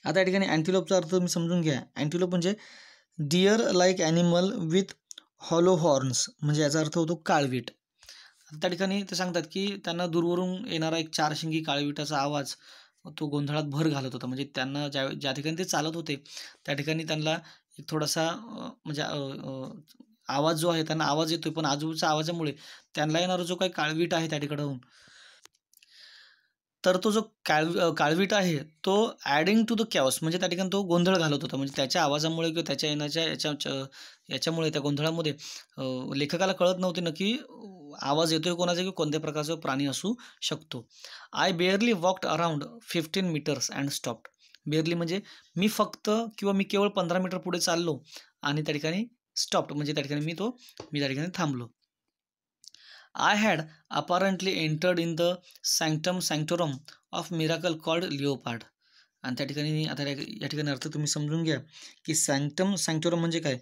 आता या ठिकाणी अँटिलोपचा अर्थ तुम्ही समजून घ्या अँटिलोप म्हणजे deer like animal with hollow horns म्हणजे याचा अर्थ होतो काळवीट त्या ठिकाणी ते सांगतात की त्यांना दूरवरून येणारा एक चार शिंगी काळविटाचा आवाज तो गोंधळात भर घालत होता म्हणजे त्यांना ज्या ज्या ठिकाणी ते चालत होते त्या ठिकाणी त्यांना एक थोडासा म्हणजे आवाज जो आहे त्यांना आवाज येतोय पण आजूबाजूच्या आवाजामुळे त्यांना येणारा जो काही काळवीट आहे त्या ठिकाणाहून तर तो जो काळ काळवीट आहे तो ॲडिंग टू द कॅस म्हणजे त्या ठिकाणी तो गोंधळ घालत होता म्हणजे त्याच्या आवाजामुळे किंवा त्याच्या येण्याच्या याच्या याच्यामुळे त्या गोंधळामध्ये लेखकाला कळत नव्हते नक्की आवाज येतोय कोणाचा की कोणत्या प्रकारचा प्राणी असू शकतो I barely walked around fifteen metres and stopped barely म्हणजे मी फक्त किंवा मी केवळ पंधरा मीटर पुढे चाललो आणि त्या ठिकाणी स्टॉप्ड म्हणजे त्या ठिकाणी मी तो मी त्या ठिकाणी थांबलो I had apparently entered in the sanctum sanctorum of miracle called leopard. आणि त्या ठिकाणी आता या ठिकाणी अर्थ तुम्ही समजून घ्या की सँक्टम सँक्टोरम म्हणजे काय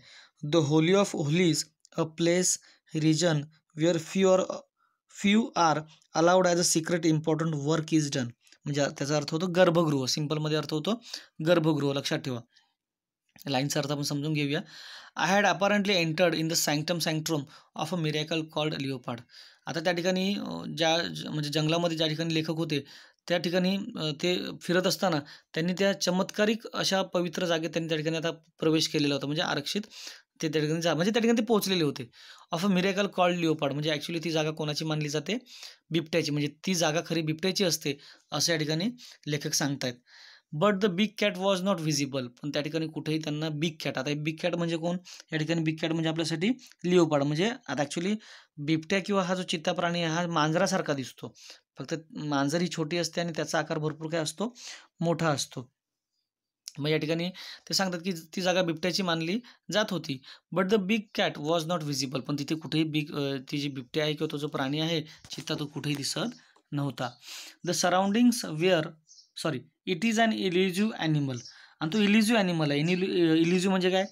the holy of holies a place region viewer few few are allowed as a secret important work is done म्हणजे त्याचा अर्थ होतो गर्भगृह सिंपलमध्ये अर्थ होतो गर्भगृह लक्षात ठेवा लाईनचा अर्थ आपण समजून घेऊया I had apparently entered in the sanctum sanctorum of a miracle called leopard आता त्या ठिकाणी ज्या म्हणजे जंगलामध्ये ज्या ठिकाणी लेखक होते त्या ठिकाणी ते फिरत असताना त्यांनी त्या चमत्कारिक अशा पवित्र जागेत त्यांनी त्या ठिकाणी आता प्रवेश केलेला होता म्हणजे आरक्षित ते त्या ठिकाणी म्हणजे त्या ठिकाणी ते पोहोचलेले होते of a miracle called leopard म्हणजे ॲक्च्युली ती जागा कोणाची मानली जाते बिबट्याची म्हणजे ती जागा खरी बिबट्याची असते असं या ठिकाणी लेखक सांगतायत but the big cat was not visible पण त्या ठिकाणी कुठेही त्यांना बिग कॅट आता बिग कॅट म्हणजे कोण या ठिकाणी बिग कॅट म्हणजे आपल्यासाठी लिओपाड म्हणजे आता ॲक्च्युली बिबट्या किंवा हा जो चित्ता प्राणी आहे हा मांजरासारखा दिसतो फक्त मांजर ही छोटी असते आणि त्याचा आकार भरपूर काय असतो मोठा असतो मग या ठिकाणी ते सांगतात की ती जागा बिबट्याची मानली जात होती but the big cat was not visible पण तिथे कुठेही बिग ती जी बिबट्या आहे किंवा तो जो प्राणी आहे चित्ता तो कुठेही दिसत नव्हता the surroundings were sorry it is an elusive animal आणि तो इलिजिव्ह ॲनिमल आहे इलिजिव्ह म्हणजे काय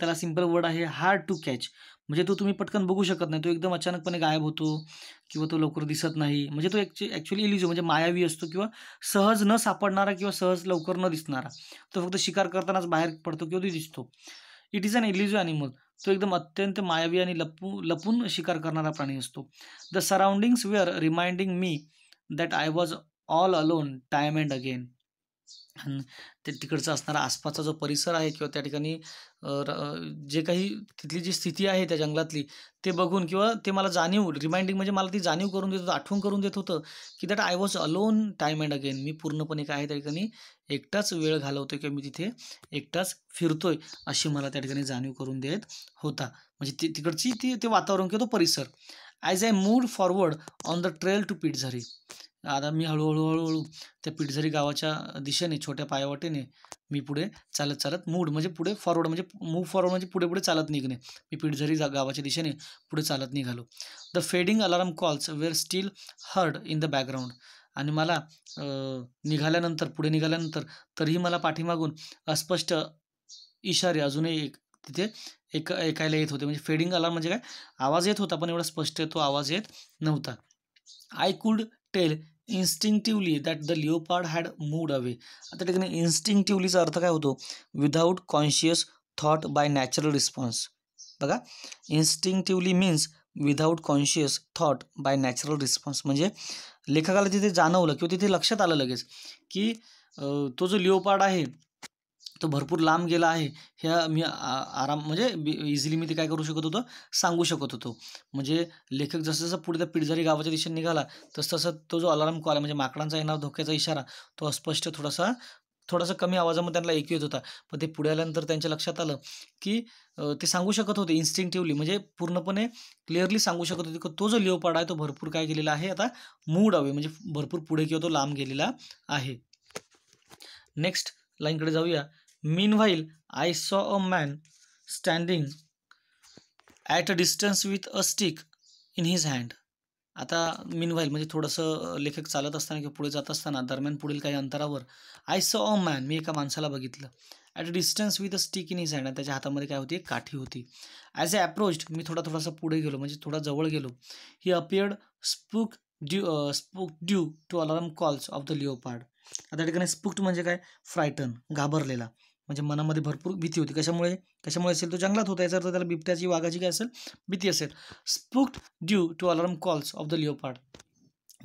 त्याला सिंपल वर्ड आहे हार्ड टू कॅच म्हणजे तो तुम्ही पटकन बघू शकत नाही तो एकदम अचानकपणे गायब होतो किंवा तो लवकर दिसत नाही म्हणजे तो ॲक्च्यु ॲक्च्युली इलिजिव्ह म्हणजे मायावी असतो किंवा सहज न सापडणारा किंवा सहज लवकर न दिसणारा तो फक्त शिकार करतानाच बाहेर पडतो किंवा तो दिसतो it is an elusive animal तो एकदम अत्यंत मायावी आणि लपू लपून शिकार करणारा प्राणी असतो the surroundings were reminding me that I was all alone time and again ते तिकडचा असणारा आसपासचा जो परिसर आहे किंवा त्या ठिकाणी जे काही तिथली जी स्थिती आहे त्या जंगलातली ते बघून किंवा ते मला जाणीव रिमाइंडिंग म्हणजे मला ती जाणीव करून देत होतं आठवण करून देत होतं की that I was alone time and again मी पूर्णपणे काय आहे त्या ठिकाणी एकटाच वेळ घालवतो किंवा मी तिथे एकटाच फिरतोय अशी मला त्या ठिकाणी जाणीव करून देत होता म्हणजे ती तिकडची ती ते वातावरण किंवा तो परिसर as I moved forward on the trail to Pitezari आता मी हळूहळू हळूहळू त्या पिठझरी गावाच्या दिशेने छोट्या पायवाटेने मी पुढे चालत चालत मूड म्हणजे पुढे फॉरवर्ड म्हणजे मूव फॉरवर्ड म्हणजे पुढे पुढे चालत निघणे मी पिठझरी गावाच्या दिशेने पुढे चालत निघालो the fading alarm calls were still heard in the background आणि मला निघाल्यानंतर पुढे निघाल्यानंतर तरीही मला पाठीमागून अस्पष्ट इशारे अजूनही एक तिथे एक ऐकायला येत होते म्हणजे फेडिंग अलार्म म्हणजे काय आवाज येत होता पण एवढा स्पष्ट तो आवाज येत नव्हता I could tell instinctively that the leopard had moved away आता ठिकाणी इन्स्टिंक्टिव्हलीचा अर्थ काय होतो without conscious thought by natural response बघा instinctively means without conscious thought by natural response म्हणजे लेखकाला तिथे जाणवलं किंवा तिथे लक्षात आलं लगेच की तो जो लिओपार्ड आहे तो भरपूर लांब गेला आहे ह्या मी आराम म्हणजे इझिली मी ते काय करू शकत होतो सांगू शकत होतो म्हणजे लेखक जसं जसं पुढे त्या पिडझारी गावाच्या दिशेने निघाला तसं तसं तो जो अलार्म कॉल म्हणजे माकडांचा येणार धोक्याचा इशारा तो अस्पष्ट थोडासा थोडासा कमी आवाजामध्ये त्यांना ऐकू येत होता पण ते पुढे आल्यानंतर त्यांच्या लक्षात आलं की ते सांगू शकत होते इन्स्टिंक्टिव्हली म्हणजे पूर्णपणे क्लिअरली सांगू शकत होते की तो जो लेवपाड आहे तो भरपूर काय गेलेला आहे आता मूड हवे म्हणजे भरपूर पुढे किंवा तो लांब गेलेला आहे नेक्स्ट लाईनकडे जाऊया Meanwhile, I saw a man standing at a distance with a stick in his hand. आता व्हाईल म्हणजे थोडंसं लेखक चालत असताना किंवा पुढे जात असताना दरम्यान पुढील काही अंतरावर आय सॉ अ मॅन मी एका माणसाला बघितलं at a distance with a stick in his hand त्याच्या हातामध्ये काय होती एक काठी होती ॲज अ ॲप्रोच्ड मी थोडा थोडासा पुढे गेलो म्हणजे थोडा जवळ गेलो he appeared spook due spook due to alarm calls of the leopard आता त्या ठिकाणी स्पूक्ट म्हणजे काय फ्रायटन घाबरलेला म्हणजे मनामध्ये भरपूर भीती होती कशामुळे कशामुळे असेल तो जंगलात होता याचा अर्थ त्याला बिबट्याची वाघाची काय असेल भीती असेल spooked due to alarm calls of the leopard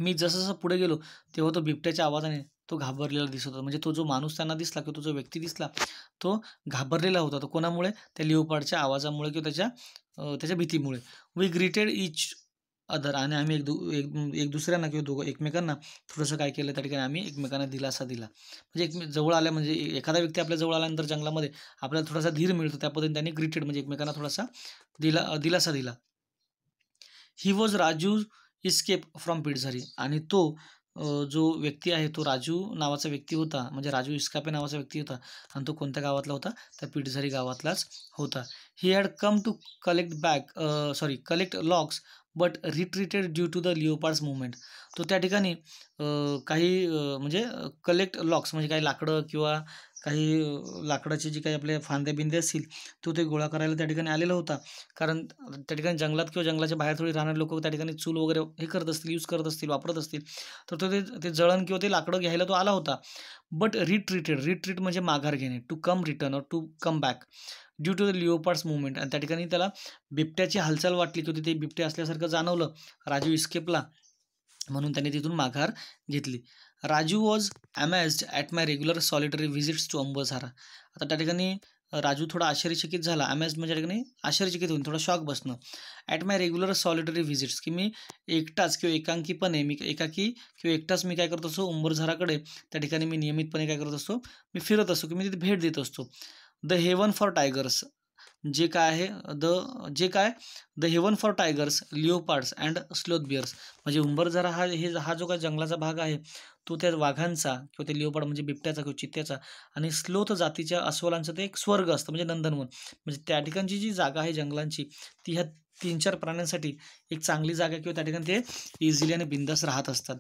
मी जसं जसं पुढे गेलो तेव्हा तो बिबट्याच्या आवाजाने तो घाबरलेला दिसत होता म्हणजे तो जो माणूस त्यांना दिसला किंवा तो जो व्यक्ती दिसला तो घाबरलेला होता तो कोणामुळे त्या लिओपार्डच्या आवाजामुळे किंवा त्याच्या त्याच्या भीतीमुळे वी ग्रीटेड इच अदर आणि आम्ही एक दु एक दुसऱ्यांना किंवा दोघं एकमेकांना थोडंसं काय केलं त्या ठिकाणी आम्ही एकमेकांना दिलासा दिला म्हणजे एक जवळ आल्या म्हणजे एखादा व्यक्ती आपल्या जवळ आल्यानंतर जंगलामध्ये आपल्याला थोडासा धीर मिळतो त्या पद्धतीने त्यांनी ग्रिटेड म्हणजे एकमेकांना थोडासा दिला दिलासा दिला he was Raju escape from Pitezari आणि तो जो व्यक्ती आहे तो राजू नावाचा व्यक्ती होता म्हणजे राजू इस्कापे नावाचा व्यक्ती होता आणि तो कोणत्या गावातला होता तर पिटझरी गावातलाच होता he had come to collect bag sorry collect logs but retreated due to the leopards movement तो त्या ठिकाणी काही म्हणजे कलेक्ट लॉक्स म्हणजे काही लाकडं किंवा काही लाकडाचे जे काही आपले फांदे बिंदे असतील तो ते गोळा करायला त्या ठिकाणी आलेला होता कारण त्या ठिकाणी जंगलात किंवा जंगलाच्या बाहेर थोडी राहणारे लोक त्या ठिकाणी चूल वगैरे हे करत असतील यूज करत असतील वापरत असतील तर तो ते जळण किंवा ते लाकडं घ्यायला तो आला होता बट रिट्रीटेड रिट्रीट म्हणजे माघार घेणे to come return or to come back due to the leopards movement आणि त्या ठिकाणी त्याला बिबट्याची हालचाल वाटली किंवा तिथे बिबट्या असल्यासारखं जाणवलं राजू इस्केपला म्हणून त्याने तिथून माघार घेतली Raju was amazed at my regular solitary visits to Ambozara आता त्या ठिकाणी राजू थोडा आश्चर्यचकित झाला ॲमेज म्हणजे त्या ठिकाणी आश्चर्यचकित होऊन थोडा शॉक बसणं at my regular solitary visits की मी एकटाच किंवा एकांकीपणे मी एकाकी किंवा एकटाच मी काय करत असतो उंबरझाराकडे त्या ठिकाणी मी नियमितपणे काय करत असतो मी फिरत असतो की मी तिथे भेट देत असतो द हेवन फॉर टायगर्स जे काय आहे द जे काय the haven for tigers leopards and sloth bears म्हणजे उंबरझरा हा हे हा जो काय जंगलाचा भाग आहे तो त्या वाघांचा किंवा ते लिओपाड म्हणजे बिबट्याचा किंवा चित्त्याचा आणि स्लोथ जातीच्या अस्वलांचं ते एक स्वर्ग असतं म्हणजे नंदनवन म्हणजे त्या ठिकाणची जी जागा आहे जंगलांची ती ह्या तीन चार प्राण्यांसाठी एक चांगली जागा किंवा त्या ठिकाणी ते इझिली आणि बिंदास राहत असतात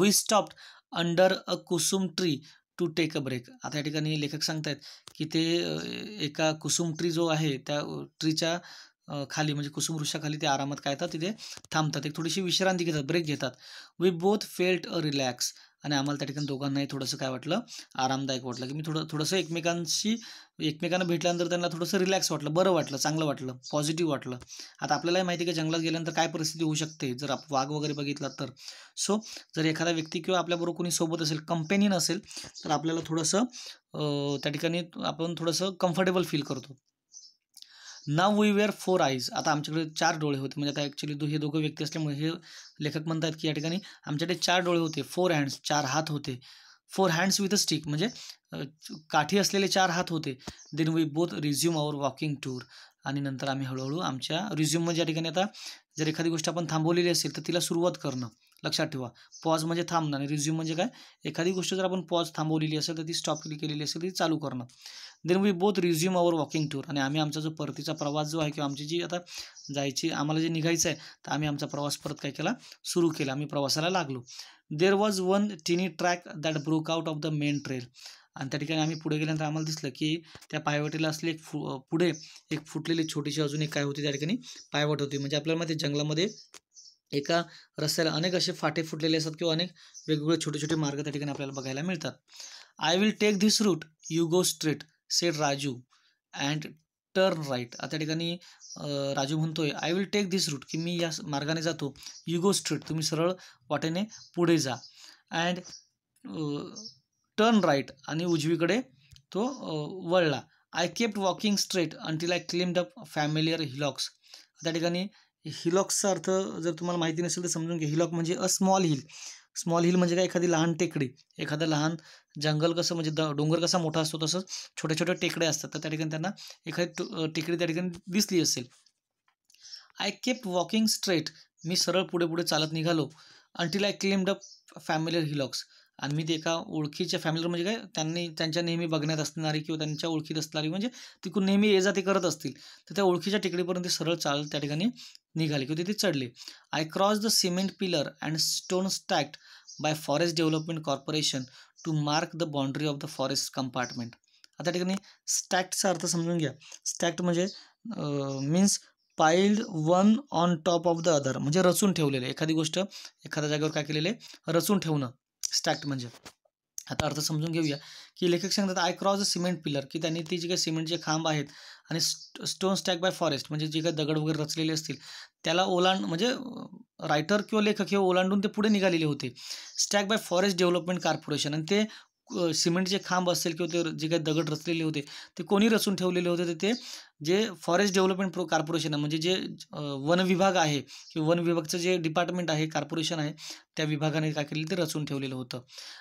we stopped under a kusum tree to take a break आता या ठिकाणी लेखक सांगतायत की ते एका कुसुम ट्री जो आहे त्या ट्रीच्या खाली म्हणजे कुसुम वृक्षाखाली ते आरामात काय येतात तिथे थांबतात एक थोडीशी विश्रांती घेतात ब्रेक घेतात we both felt a relax आणि आम्हाला त्या ठिकाणी दोघांनाही थोडंसं काय वाटलं आरामदायक वाटलं की मी थोडं थोडंसं एकमेकांशी एकमेकांना भेटल्यानंतर त्यांना थोडंसं रिलॅक्स वाटलं बरं वाटलं चांगलं वाटलं पॉझिटिव्ह वाटलं आता आपल्यालाही माहिती आहे की जंगलात गेल्यानंतर काय परिस्थिती होऊ शकते जर आप वाघ वगैरे बघितला तर सो जर एखादा व्यक्ती किंवा आपल्याबरोबर कोणी सोबत असेल कंपेनियन असेल तर आपल्याला थोडंसं त्या ठिकाणी आपण थोडंसं कम्फर्टेबल फील करतो now we were four eyes आता आमच्याकडे चार डोळे होते म्हणजे आता ॲक्च्युली दो हे दोघं व्यक्ती असल्यामुळे हे लेखक म्हणतात की या ठिकाणी आमच्याकडे चार डोळे होते फोर हँड्स चार हात होते four hands with a stick म्हणजे काठी असलेले चार हात होते then we both resume our walking tour आणि नंतर आम्ही हळूहळू आमच्या रिझ्युम म्हणजे या ठिकाणी आता जर एखादी गोष्ट आपण थांबवलेली असेल तर तिला सुरुवात करणं लक्षात ठेवा पॉज म्हणजे थांबणं आणि रिझ्यूम म्हणजे काय एखादी गोष्ट जर आपण पॉज थांबवलेली असेल तर ती स्टॉप केली केलेली असेल ती चालू करणं then we both resume our walking tour आणि आम्ही आमचा जो परतीचा प्रवास जो आहे किंवा आमची जी आता जायची आम्हाला जे निघायचं आहे तर आम्ही आमचा प्रवास परत काय केला सुरू केला आम्ही प्रवासाला लागलो there was one tiny track that broke out of the main trail आणि त्या ठिकाणी आम्ही पुढे गेल्यानंतर आम्हाला दिसलं की त्या पायवटीला असले एक फु पुढे एक फुटलेली छोटीशी अजून एक काय होती त्या ठिकाणी पायवट होती म्हणजे आपल्याला माहिती जंगलामध्ये एका रस्त्याला अनेक असे फाटे फुटलेले असतात किंवा अनेक वेगवेगळे छोटे छोटे मार्ग त्या ठिकाणी आपल्याला बघायला मिळतात I will take this route you go straight said Raju and turn right आता ठिकाणी राजू म्हणतोय I will take this route की मी या मार्गाने जातो यू गो स्ट्रेट तुम्ही सरळ वाटेने पुढे जा अँड टर्न राईट आणि उजवीकडे तो वळला I kept walking straight until I climbed up familiar hillocks त्या ठिकाणी हिलॉक्सचा अर्थ जर तुम्हाला माहिती नसेल तर समजून घ्या हिलॉक म्हणजे a small hill small hill म्हणजे काय एखादी लहान टेकडी एखादं लहान जंगल कसं म्हणजे द डोंगर कसा मोठा असतो तसंच छोट्या छोट्या टेकड्या असतात तर त्या ठिकाणी त्यांना एखादी टेकडी त्या ठिकाणी दिसली असेल आय केप वॉकिंग स्ट्रेट मी सरळ पुढे पुढे चालत निघालो until I climbed up familiar hillocks आणि मी ते एका ओळखीच्या फॅमिलीवर म्हणजे काय त्यांनी त्यांच्या नेहमी बघण्यात असणारी किंवा त्यांच्या ओळखीत असणारी म्हणजे तिकडून नेहमी ये जा ते करत असतील तर त्या ओळखीच्या टेकडीपर्यंत सरळ चाल त्या ठिकाणी निघाले किंवा तिथे चढले I cross the cement pillar and stone stacked by forest development corporation to mark the boundary of the forest compartment आता त्या ठिकाणी स्टॅक्टचा अर्थ समजून घ्या स्टॅक्ट म्हणजे means piled one on top of the other म्हणजे रचून ठेवलेले एखादी गोष्ट एखाद्या जागेवर काय केलेले रचून ठेवणं स्टॅक्ट म्हणजे आता अर्थ समजून घेऊया की लेखक सांगतात I cross the cement pillar की त्यांनी ती जे काही सिमेंटचे खांब आहेत आणि स्टोन स्टॅक बाय फॉरेस्ट म्हणजे जे काही दगड वगैरे रचलेले असतील त्याला ओलांड म्हणजे रायटर किंवा लेखक हे ओलांडून ते पुढे निघालेले होते stack by forest development corporation आणि ते सिमेंटचे खांब असेल किंवा ते जे काही दगड रचलेले होते ते कोणी रचून ठेवलेले होते ते जे फॉरेस्ट डेव्हलपमेंट प्रो कॉर्पोरेशन आहे म्हणजे जे वन विभाग आहे किंवा वन विभागचं जे डिपार्टमेंट आहे कॉर्पोरेशन आहे त्या विभागाने काय केलेलं ते रचून ठेवलेलं होतं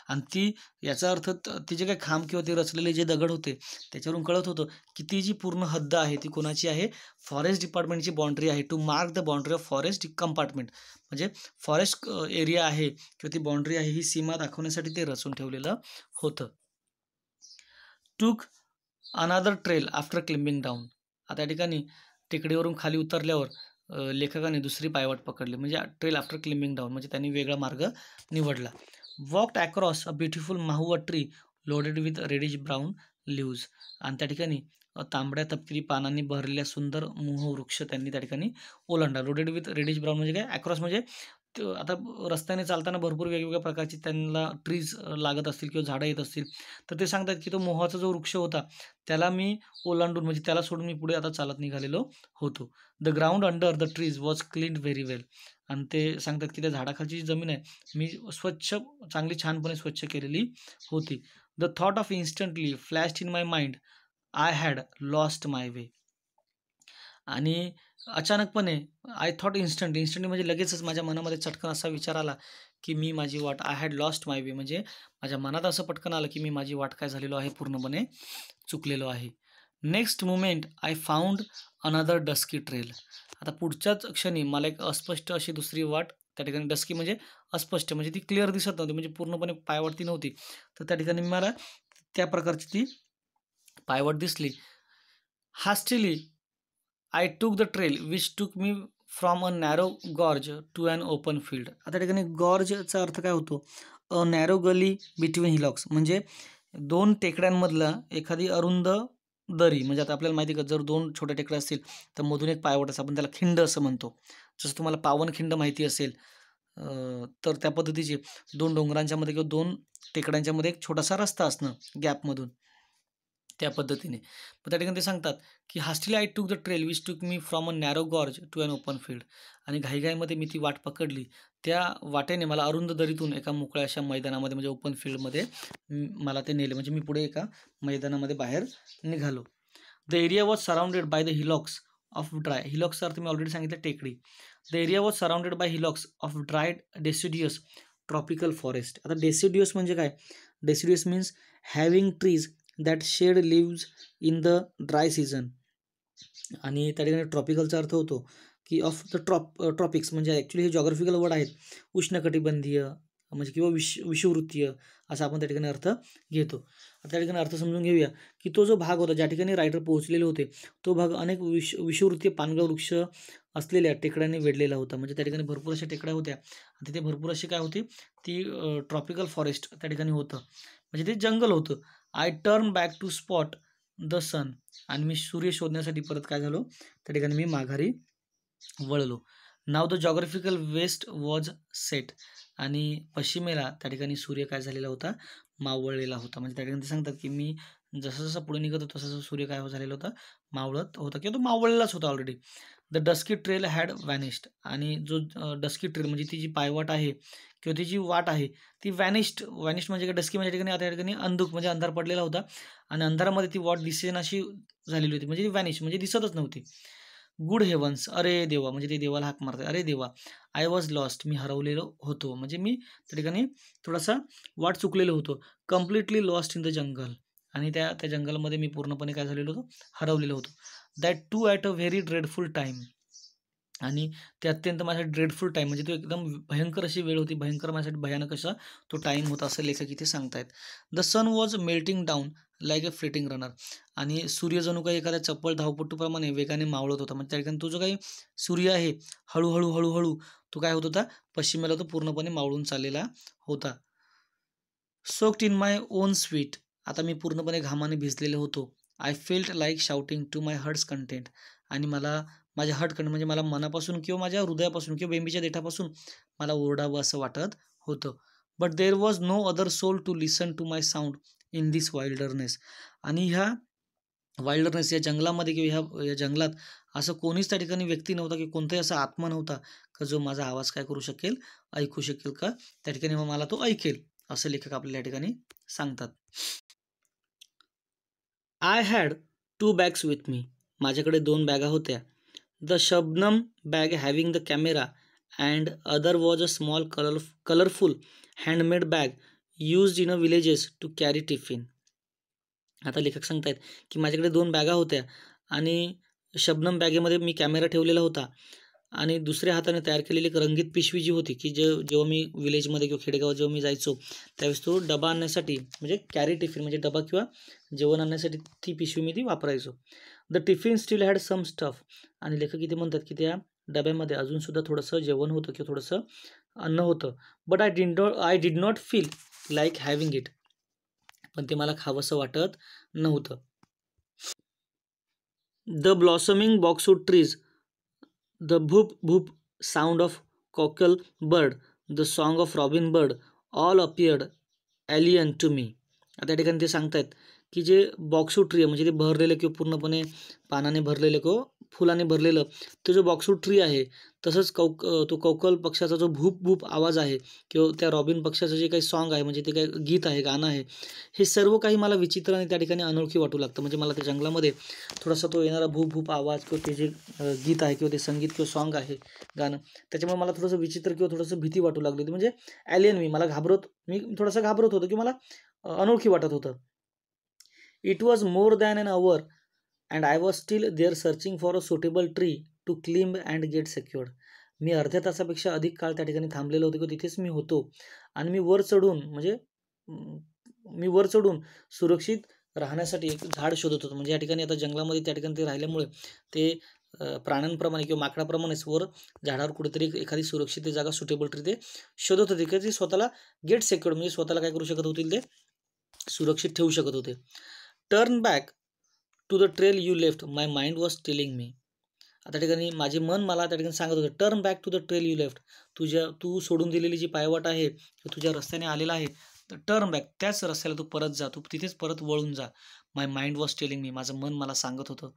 आणि ती याचा अर्थ ते जे काही खांब किंवा ते रचलेले जे दगड होते त्याच्यावरून कळत होतं की ती जी पूर्ण हद्द आहे ती कोणाची आहे फॉरेस्ट डिपार्टमेंटची बाउंड्री आहे to mark the boundary of forest compartment म्हणजे फॉरेस्ट एरिया आहे किंवा ती बाँड्री आहे ही सीमा दाखवण्यासाठी ते रचून ठेवलेलं होतं टूक अनादर ट्रेल आफ्टर क्लिम्बिंग डाऊन आता या ठिकाणी टेकडीवरून खाली उतरल्यावर लेखकाने दुसरी पायवाट पकडली म्हणजे ट्रेल आफ्टर क्लिम्बिंग डाऊन म्हणजे त्यांनी वेगळा मार्ग निवडला walked across a beautiful mahua tree loaded with reddish brown leaves आणि त्या ठिकाणी तांबड्या तपकिरी पानांनी भरलेल्या सुंदर मोह वृक्ष त्यांनी त्या ठिकाणी ओलांडा लोडेड विथ रेडिश ब्राऊन म्हणजे काय अक्रॉस म्हणजे आता रस्त्याने चालताना भरपूर वेगवेगळ्या प्रकारची त्यांना ट्रीज लागत असतील किंवा झाडं येत असतील तर ते सांगतात की तो मोहाचा जो वृक्ष होता त्याला मी ओलांडून म्हणजे त्याला सोडून मी पुढे आता चालत निघालेलो होतो the ground under the trees was clean very well आणि ते सांगतात की त्या झाडाखालची जी जमीन आहे मी स्वच्छ चांगली छानपणे स्वच्छ केलेली होती the thought of instantly flash in my mind I had lost my way आणि अचानकपणे आय थॉट इन्स्टंट इन्स्टंट म्हणजे लगेचच माझ्या मनामध्ये चटकन असा विचार आला की मी माझी वाट I had lost my way म्हणजे माझ्या मनात असं पटकन आलं की मी माझी वाट काय झालेलो आहे पूर्णपणे चुकलेलो आहे next moment I found another dusky trail आता पुढच्याच क्षणी मला एक अस्पष्ट अशी दुसरी वाट त्या ठिकाणी डस्की म्हणजे अस्पष्ट म्हणजे ती क्लिअर दिसत नव्हती म्हणजे पूर्णपणे पायवटती नव्हती तर त्या ठिकाणी मला त्या प्रकारची ती पायवट दिसली hastily I took the trail which took me from a narrow gorge to an open field आता ठिकाणी गॉर्जचा अर्थ काय होतो अ नॅरो गली बिटवीन हिलॉक्स म्हणजे दोन टेकड्यांमधला एखादी अरुंद दरी म्हणजे आता आपल्याला माहिती का जर दोन छोट्या टेकड्या असतील तर मधून एक पायवट असं आपण त्याला खिंड असं म्हणतो जसं तुम्हाला पावनखिंड माहिती असेल तर त्या पद्धतीचे दोन डोंगरांच्यामध्ये किंवा दोन टेकड्यांच्यामध्ये एक छोटासा रस्ता असणं गॅपमधून त्या पद्धतीने मग त्या ठिकाणी ते सांगतात की hastily I took the trail which took me from a narrow gorge to an open field आणि घाईघाईमध्ये मी ती वाट पकडली त्या वाटेने मला अरुंद दरीतून एका मोकळ्या अशा मैदानामध्ये म्हणजे ओपन फील्डमध्ये मला ते नेले म्हणजे मी पुढे एका मैदानामध्ये बाहेर निघालो the area was surrounded by the hillocks of dry hillocks अर्थ मी ऑलरेडी सांगितलं टेकडी the area was surrounded by hillocks of dried deciduous tropical forest आता डेसिडियस म्हणजे काय deciduous means having trees that shed leaves in the dry season आणि त्या ठिकाणी ट्रॉपिकलचा अर्थ होतो की ऑफ द ट्रॉप ट्रॉपिक्स म्हणजे ॲक्च्युली हे जॉग्राफिकल वर्ड आहेत उष्णकटिबंधीय म्हणजे किंवा विष विषुवृत्तीय असा आपण त्या ठिकाणी अर्थ घेतो आता त्या ठिकाणी अर्थ समजून घेऊया की तो जो भाग होता ज्या ठिकाणी रायडर पोहोचलेले होते तो भाग अनेक विष विषुवृत्तीय पानगळ वृक्ष असलेल्या टेकड्यांनी वेढलेला होता म्हणजे त्या ठिकाणी भरपूर अशा टेकड्या होत्या तिथे भरपूर अशी काय होती ती ट्रॉपिकल फॉरेस्ट त्या ठिकाणी होतं म्हणजे ते जंगल होतं I turn back to spot the sun आणि मी सूर्य शोधण्यासाठी परत काय झालो त्या ठिकाणी मी माघारी वळलो now the geographical west was set आणि पश्चिमेला त्या ठिकाणी सूर्य काय झालेला होता मावळलेला होता म्हणजे त्या ठिकाणी ते सांगतात की मी जसं जसं पुढे निघत होतो तसं सूर्य काय झालेला होता मावळत होता किंवा तो मावळलाच होता already the dusky trail had vanished आणि जो डस्की ट्रेल म्हणजे ती जी पायवाट आहे किंवा ती जी वाट आहे ती वॅनिश्ड वॅनिश्ड म्हणजे डस्की म्हणजे ठिकाणी आता या ठिकाणी अंधुक म्हणजे अंधार पडलेला होता आणि अंधारामध्ये ती वाट दिसेनाशी झालेली होती म्हणजे ती वॅनिश म्हणजे दिसतच नव्हती गुड हेवन्स अरे देवा म्हणजे ते देवाला हाक मारते अरे देवा आय वॉज लॉस्ट मी हरवलेलो होतो म्हणजे मी त्या ठिकाणी थोडासा वाट चुकलेलो होतो completely lost in the jungle आणि त्या त्या जंगलमध्ये मी पूर्णपणे काय झालेलो होतो हरवलेलो होतो that too at a very dreadful time आणि ते अत्यंत माझ्या ड्रेडफुल टाईम म्हणजे तो एकदम भयंकर अशी वेळ होती भयंकर माझ्यासाठी भयानक असा तो टाईम होता असं लेखक इथे सांगतायत the sun was melting down like a flitting runner आणि सूर्य जणू काही एखाद्या चप्पल धावपट्टूप्रमाणे वेगाने मावळत होता म्हणजे त्या ठिकाणी तो जो काही सूर्य आहे हळूहळू हळूहळू तो काय होत होता पश्चिमेला तो पूर्णपणे मावळून चाललेला होता soaked in my own sweat आता मी पूर्णपणे घामाने भिजलेलो होतो I felt like shouting to my heart's content आणि मला माझ्या हर्ट कंटेंट म्हणजे मला मनापासून किंवा माझ्या हृदयापासून किंवा बेंबीच्या देठापासून मला ओरडावं असं वाटत होतं but there was no other soul to listen to my sound in this wilderness आणि ह्या वाईल्डरनेस या जंगलामध्ये किंवा ह्या या जंगलात असं कोणीच त्या ठिकाणी व्यक्ती नव्हता की कोणताही असा आत्मा नव्हता का जो माझा आवाज काय करू शकेल ऐकू शकेल का त्या ठिकाणी मग मला तो ऐकेल असं लेखक आपल्याला या ठिकाणी सांगतात I had two bags with me माझ्याकडे दोन बॅगा होत्या the shabnam bag having the camera and other was a small colour colourful handmade bag use in a villages to carry tiffin आता लेखक सांगतायत की माझ्याकडे दोन बॅगा होत्या आणि शबनम बॅगेमध्ये मी कॅमेरा ठेवलेला होता आणि दुसऱ्या हाताने तयार केलेली एक रंगीत पिशवी जी होती की जे जेव्हा मी विलेजमध्ये किंवा खेडेगाव जेव्हा मी जायचो त्यावेळेस तो डबा आणण्यासाठी म्हणजे कॅरी टिफिन म्हणजे डबा किंवा जेवण आणण्यासाठी ती पिशवी मी ती वापरायचो the tiffin still had some stuff आणि लेखक इथे म्हणतात की त्या डब्यामध्ये अजूनसुद्धा थोडंसं जेवण होतं किंवा थोडंसं अन्न होतं but I did not I did not feel like having it पण ते मला खावंसं वाटत नव्हतं the blossoming boxwood trees the boop boop sound of cockle bird, the song of robin bird all appeared alien to me आता ठिकाणी ते सांगतायत की जे बॉक्सू ट्री आहे म्हणजे ते भरलेलं किंवा पूर्णपणे पानाने भरलेलं किंवा फुलाने भरलेलं तो जो बॉक्सू ट्री आहे तसंच कौ तो कौकल पक्षाचा जो भूप भूप आवाज आहे किंवा त्या रॉबिन पक्षाचं जे काही सॉन्ग आहे म्हणजे ते काही गीत आहे गाणं आहे हे सर्व काही मला विचित्र आणि त्या ठिकाणी अनोळखी वाटू लागतं म्हणजे मला त्या जंगलामध्ये थोडासा तो येणारा भूप भूप आवाज किंवा ते जे गीत आहे किंवा ते संगीत किंवा सॉन्ग आहे गाणं त्याच्यामुळे मला थोडंसं विचित्र किंवा थोडंसं भीती वाटू लागली होती म्हणजे ॲलियन मी मला घाबरत मी थोडासा घाबरत होतो की मला अनोळखी वाटत होतं it was more than an hour, and I was still there searching for a suitable tree to climb and get secured मी अर्ध्या तासापेक्षा अधिक काळ त्या ठिकाणी थांबलेलो होतो किंवा तिथेच मी होतो आणि मी वर चढून म्हणजे मी वर चढून सुरक्षित राहण्यासाठी एक झाड शोधत होतो म्हणजे या ठिकाणी आता जंगलामध्ये त्या ठिकाणी ते राहिल्यामुळे ते प्राण्यांप्रमाणे किंवा माकडाप्रमाणेच वर झाडावर कुठेतरी एखादी सुरक्षित जागा सुटेबल ट्री ते शोधत होते किंवा ते स्वतःला गेट सेक्युअर्ड म्हणजे स्वतःला काय करू शकत होतील ते सुरक्षित ठेवू शकत होते turn back to the trail you left my mind was telling me आता ठिकाणी माझे मन मला त्या ठिकाणी सांगत होतं turn back to the trail you left तुझ्या तू सोडून दिलेली जी पायवाट आहे तुझ्या रस्त्याने आलेला आहे तर टर्न बॅक त्याच रस्त्याला तू परत जा तू तिथेच परत वळून जा my mind was telling me माझं मन मला सांगत होतं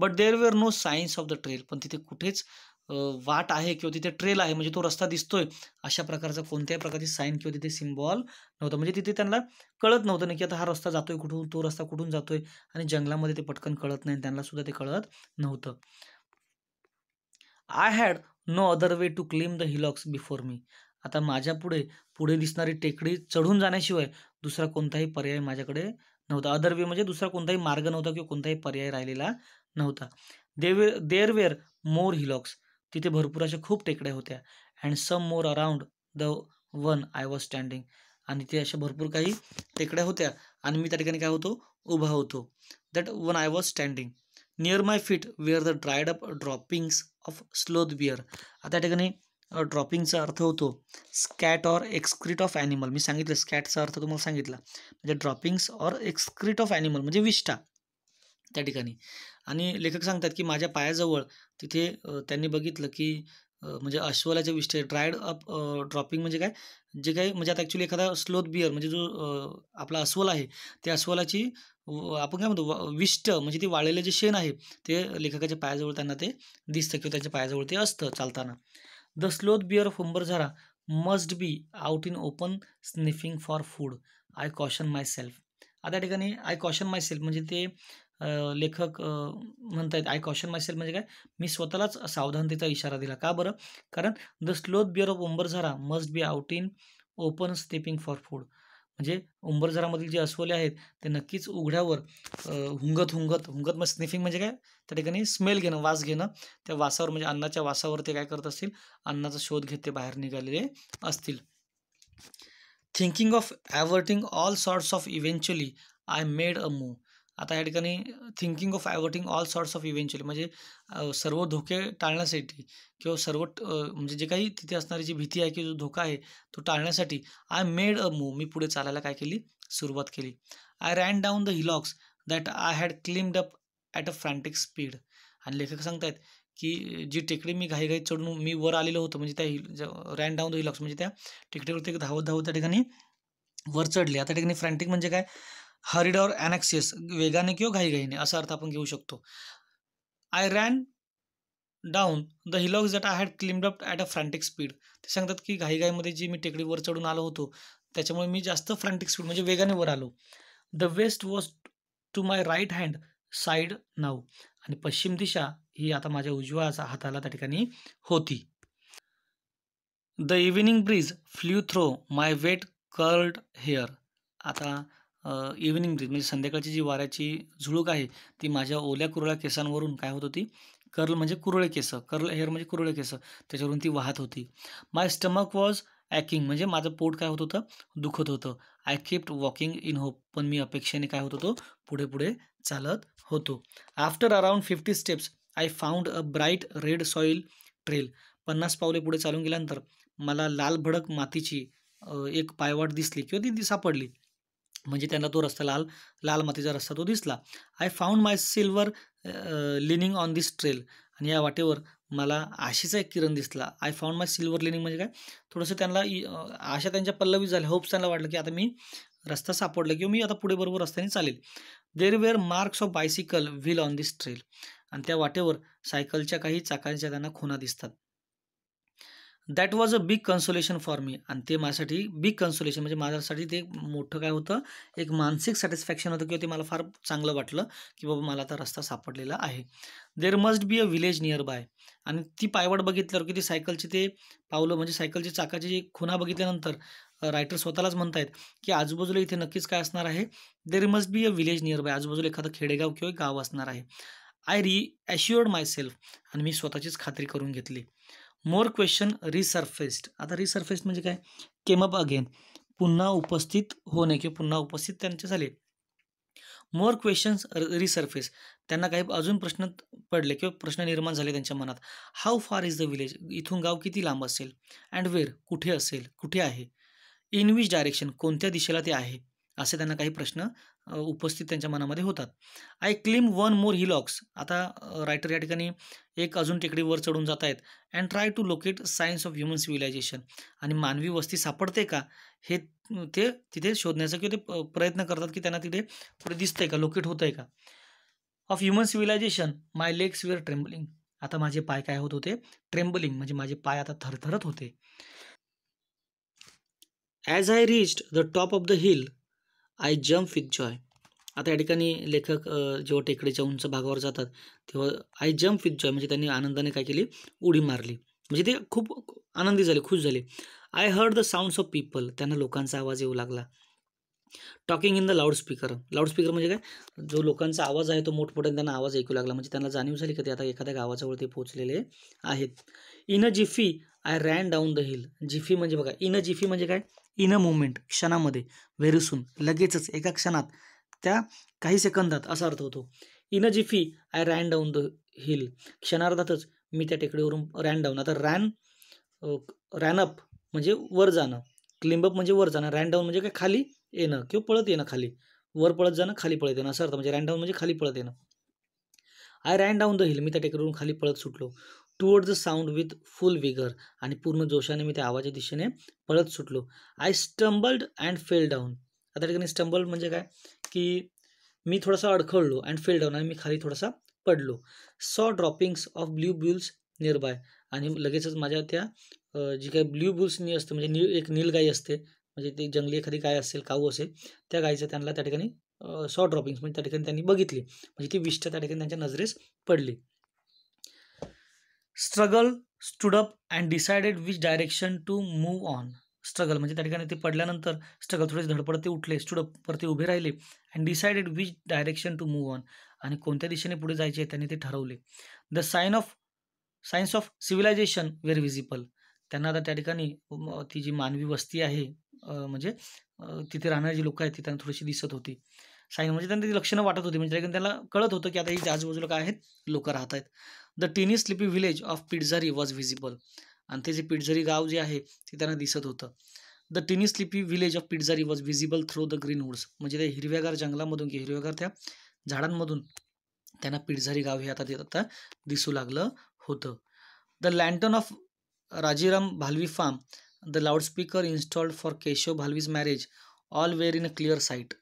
but there were no signs of the trail पण तिथे कुठेच वाट आहे किंवा तिथे ट्रेल आहे म्हणजे तो रस्ता दिसतोय अशा प्रकारचा कोणत्याही प्रकारची साईन किंवा तिथे सिम्बॉल नव्हतं म्हणजे तिथे त्यांना कळत नव्हतं नाही की आता हा रस्ता जातोय कुठून तो रस्ता कुठून जातोय आणि जंगलामध्ये ते पटकन कळत नाही त्यांना सुद्धा ते कळत नव्हतं I had no other way to climb the hillocks before me आता माझ्या पुढे पुढे दिसणारी टेकडी चढून जाण्याशिवाय दुसरा कोणताही पर्याय माझ्याकडे नव्हता अदर वे म्हणजे दुसरा कोणताही मार्ग नव्हता किंवा कोणताही पर्याय राहिलेला नव्हता देवे देअर वेअर मोर हिलॉक्स तिथे भरपूर अशा खूप टेकड्या होत्या and some more around the one I was standing आणि ते अशा भरपूर काही टेकड्या होत्या आणि मी त्या ठिकाणी काय होतो उभा होतो that one I was standing near my feet were the dried up droppings of sloth bear आता त्या ठिकाणी ड्रॉपिंगचा अर्थ होतो scat or excreta of animal मी सांगितलं स्कॅटचा अर्थ तुम्हाला सांगितला म्हणजे droppings or excreta of animal म्हणजे विष्टा त्या ठिकाणी आणि लेखक सांगतात की माझ्या पायाजवळ तिथे त्यांनी बघितलं की म्हणजे अश्वलाच्या विष्ट ड्रायड अप ड्रॉपिंग म्हणजे काय जे काही म्हणजे आता ॲक्च्युली एखादा स्लोथ बियर म्हणजे जो आपला अस्वल आहे त्या अस्वलाची आपण काय म्हणतो विष्ट म्हणजे ती वाळलेलं जे शेण आहे ते लेखकाच्या पायाजवळ त्यांना ते दिसतं किंवा त्यांच्या पायाजवळ ते असतं चालताना the sloth bear of Zara must be out in open sniffing for food I caution my self आता ठिकाणी आय कॉशन माय सेल्फ म्हणजे ते लेखक येत आय कॉशन मायसेल म्हणजे काय मी स्वतःलाच सावधानतेचा इशारा दिला का बरं कारण the sloth bear of Umbarzara must be out in open stepping for food म्हणजे उंबरझरामधील जे अस्वले आहेत ते नक्कीच उघड्यावर हुंगत हुंगत हुंगत मग म्हणजे स्निफिंग म्हणजे काय त्या ठिकाणी स्मेल घेणं वास घेणं त्या वासावर म्हणजे अन्नाच्या वासावर ते काय करत असतील अन्नाचा शोध घेत ते बाहेर निघालेले असतील thinking of averting all sorts of eventually I made a move आता या ठिकाणी thinking of averting all sorts of eventual म्हणजे सर्व धोके टाळण्यासाठी किंवा सर्व म्हणजे जे काही तिथे असणारी जी भीती आहे किंवा जो धोका आहे तो टाळण्यासाठी आय मेड अ मूव मी पुढे चालायला काय केली सुरुवात केली I ran down the hillocks that I had climbed up at a frantic speed आणि लेखक सांगतायत की जी टेकडी मी घाईघाई चढून मी वर आलेलो होतो म्हणजे त्या hill ran down the hillocks म्हणजे त्या टेकडीवरती धावत धावत त्या ठिकाणी वर चढले आता ठिकाणी फ्रँटिक म्हणजे काय हरिड और वेगाने किंवा घाईघाईने असा अर्थ आपण घेऊ शकतो I ran down the hillocks that I had climbed up at a frantic speed ते सांगतात की घाईघाईमध्ये जी मी टेकडीवर चढून आलो होतो त्याच्यामुळे मी जास्त फ्रँटिक स्पीड म्हणजे वेगाने वर आलो the west was to my right hand side now आणि पश्चिम दिशा ही आता माझ्या उजव्या हाताला त्या ठिकाणी होती the evening breeze flew through my wet curled hair आता इव्हनिंग ब्रीज म्हणजे संध्याकाळची जी वाऱ्याची झुळूक आहे ती माझ्या ओल्या कुरळ्या केसांवरून काय होत होती कर्ल म्हणजे कुरळे केस कर्ल हेअर म्हणजे कुरळे केस त्याच्यावरून ती वाहत होती माय स्टमक वॉज ॲकिंग म्हणजे माझं पोट काय होत होतं दुखत होतं I kept walking in hope पण मी अपेक्षेने काय होत होतो पुढे पुढे चालत होतो after around fifty steps I found a bright red soil trail पन्नास पावले पुढे चालून गेल्यानंतर मला लाल भडक मातीची एक पायवाट दिसली किंवा ती सापडली म्हणजे त्यांना तो रस्ता लाल लाल मातीचा रस्ता तो दिसला I found my silver lining on this trail आणि या वाटेवर मला आशेचा एक किरण दिसला I found my silver lining म्हणजे काय थोडंसं त्यांना आशा त्यांच्या पल्लवी झाल्या होप्स त्यांना वाटलं की आता मी रस्ता सापडला किंवा मी आता पुढे बरोबर रस्त्याने चालेल there were marks of bicycle wheel on this trail आणि त्या वाटेवर सायकलच्या काही चाकांच्या त्यांना खुना दिसतात that was a big consolation for me आणि ते माझ्यासाठी बिग कन्सोलेशन म्हणजे माझ्यासाठी ते मोठं काय होतं एक मानसिक सॅटिस्फॅक्शन होतं किंवा ते मला फार चांगलं वाटलं की बाबा मला आता रस्ता सापडलेला आहे there must be a village nearby आणि ती पायवाट बघितल्यावर की ती सायकलची ते पावलं म्हणजे सायकलची चाकाची खुना बघितल्यानंतर रायटर स्वतःलाच म्हणतायत की आजूबाजूला इथे नक्कीच काय असणार आहे there must be a village nearby आजूबाजूला एखादं खेडेगाव किंवा गाव असणार आहे आय रि ॲश्युअर्ड माय सेल्फ आणि मी स्वतःचीच खात्री करून घेतली मोर क्वेश्चन रिसर्फेस्ड आता रिसर्फेस्ड म्हणजे काय केम अप अगेन पुन्हा उपस्थित होणे किंवा पुन्हा उपस्थित त्यांचे झाले मोर क्वेश्चन्स रिसर्फेस त्यांना काही अजून प्रश्न पडले किंवा प्रश्न निर्माण झाले त्यांच्या मनात how far is the village इथून गाव किती लांब असेल अँड वेर कुठे असेल कुठे आहे इन विच डायरेक्शन कोणत्या दिशेला ते आहे असे त्यांना काही प्रश्न उपस्थित त्यांच्या मनामध्ये होतात I climb one more hillocks आता रायटर या ठिकाणी एक अजून टेकडी वर चढून जात आहेत and try to locate signs of human civilisation आणि मानवी वस्ती सापडते का हे ते तिथे शोधण्याचा किंवा ते प्रयत्न करतात की त्यांना तिथे पुढे दिसतंय का लोकेट होतंय का of human civilisation my legs were trembling आता माझे पाय काय होत होते ट्रेम्बलिंग म्हणजे माझे पाय आता थरथरत होते as I reached the top of the hill I jump with joy आता या ठिकाणी लेखक जेव्हा टेकडीच्या उंच भागावर जातात तेव्हा आय जम्प विथ जॉय म्हणजे त्यांनी आनंदाने काय केली उडी मारली म्हणजे ते खूप आनंदी झाले खुश झाले I heard the sounds of people त्यांना लोकांचा आवाज येऊ लागला talking in the loudspeaker loudspeaker म्हणजे काय जो लोकांचा आवाज आहे तो मोठमोठ्याने त्यांना आवाज ऐकू लागला म्हणजे त्यांना जाणीव झाली की ते आता एखाद्या गावाजवळ ते पोहोचलेले आहेत in a jiffy I ran down the hill jiffy म्हणजे बघा इन अ जिफी म्हणजे काय इन अ मोमेंट क्षणामध्ये व्हेरीसून लगेचच एका क्षणात त्या काही सेकंदात असा अर्थ होतो in a jiffy I ran down the hill क्षणार्धातच मी त्या टेकडीवरून रॅन डाऊन आता रॅन रॅन अप म्हणजे वर जाणं अप म्हणजे वर जाणं रॅन डाऊन म्हणजे काय खाली येणं किंवा पळत येणं खाली वर पळत जाणं खाली पळत येणं असं अर्थ म्हणजे रॅन डाऊन म्हणजे खाली पळत येणं I ran down the hill मी त्या टेकडीवरून खाली पळत सुटलो toward the sound with full vigour आणि पूर्ण जोशाने मी त्या आवाजाच्या दिशेने पळत सुटलो I stumbled and fell down आता ठिकाणी स्टंबल म्हणजे काय की मी थोडासा अडखळलो अँड फेल डाऊन आणि मी खाली थोडासा पडलो saw droppings of blue bulls nearby आणि लगेचच माझ्या त्या जी काही ब्ल्यू बुल्स नी असते म्हणजे नील एक नील नीलगाई असते म्हणजे ती जंगली एखादी गाय असेल काऊ असेल त्या गायीचं त्यांना त्या ठिकाणी सॉ ड्रॉपिंग्स म्हणजे त्या ठिकाणी त्यांनी बघितली म्हणजे ती विष्ट त्या ठिकाणी त्यांच्या नजरेस पडली struggle stood up and decided which direction to move on struggle म्हणजे त्या ठिकाणी ते पडल्यानंतर स्ट्रगल थोडेसे धडपडते उठले स्टुडअपवरती उभे राहिले and decided which direction to move on आणि कोणत्या दिशेने पुढे जायचे त्यांनी ते ठरवले the sign of signs of civilisation were visible त्यांना आता त्या ठिकाणी ती जी मानवी वस्ती आहे म्हणजे तिथे राहणारी जी लोकं आहेत ती त्यांना थोडीशी दिसत होती साईन म्हणजे त्यांना ती लक्षणं वाटत होती म्हणजे त्यांना कळत होतं की आता ही आजूबाजूला काय आहेत लोक राहत आहेत the tiny sleepy village of Pidzari was visible आणि ते जे पिडझरी गाव जे आहे ते त्यांना दिसत होतं the tiny sleepy village of Pidzari was visible through the green woods म्हणजे त्या हिरव्यागार जंगलामधून किंवा हिरव्यागार त्या झाडांमधून त्यांना पिडझरी गाव हे आता आता दिसू लागलं होतं the lantern of Rajiram Bhalvi farm the loudspeaker installed for Keshav Bhalvi's marriage all were in a clear sight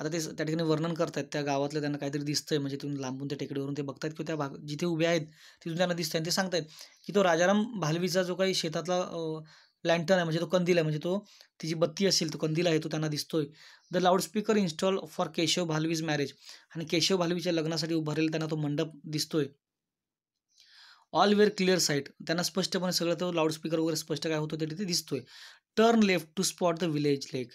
आता ते त्या ठिकाणी वर्णन करतात त्या गावातलं त्यांना काहीतरी दिसतंय म्हणजे तुम्ही लांबून त्या टेकडीवरून ते बघतात किंवा त्या भाग जिथे उभे आहेत तिथून त्यांना दिसतंय आणि ते आहेत की तो राजाराम भालवीचा जो काही शेतातला लँटर्न आहे म्हणजे तो कंदील आहे म्हणजे तो तिची बत्ती असेल तो कंदील आहे तो त्यांना दिसतोय the loudspeaker installed for Keshav Bhalvi's marriage आणि केशव भालवीच्या लग्नासाठी उभारलेला त्यांना तो मंडप दिसतोय ऑल वेअर क्लिअर साईट त्यांना स्पष्टपणे सगळं तो लाऊडस्पीकर वगैरे स्पष्ट काय होतं ते तिथे दिसतोय turn left to spot the village lake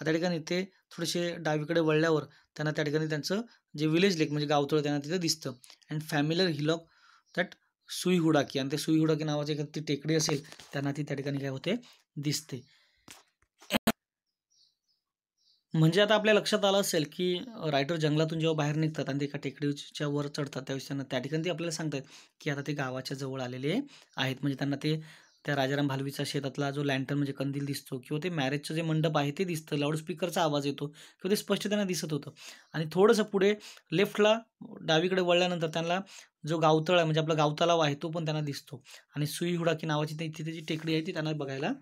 आता ठिकाणी ते थोडेसे डावीकडे वळल्यावर त्यांना त्या ठिकाणी त्यांचं जे विलेज लेक म्हणजे गावतळ त्यांना तिथे दिसतं and familiar hillock that Suihudaki आणि ते सुईहुडाकी नावाची ती टेकडी असेल त्यांना ती त्या ठिकाणी काय होते दिसते म्हणजे आता आपल्या लक्षात आलं असेल की रायटर जंगलातून जेव्हा बाहेर निघतात आणि ते एका टेकडीच्या वर चढतात त्याविषयी त्यांना त्या ठिकाणी ते आपल्याला सांगतात की आता ते गावाच्या जवळ आलेले आहेत म्हणजे त्यांना ते त्या राजाराम भालवीचा शेतातला जो लँटर म्हणजे कंदील दिसतो किंवा ते मॅरेजचं जे मंडप आहे ते दिसतं लाऊडस्पीकरचा आवाज येतो किंवा ते स्पष्ट त्यांना दिसत होतं आणि थोडंसं पुढे लेफ्टला डावीकडे वळल्यानंतर त्यांना जो गावतळ आहे म्हणजे आपला गावतलाव आहे तो पण त्यांना दिसतो आणि सुईहुडा की नावाची तिथे जी टेकडी आहे ती त्यांना बघायला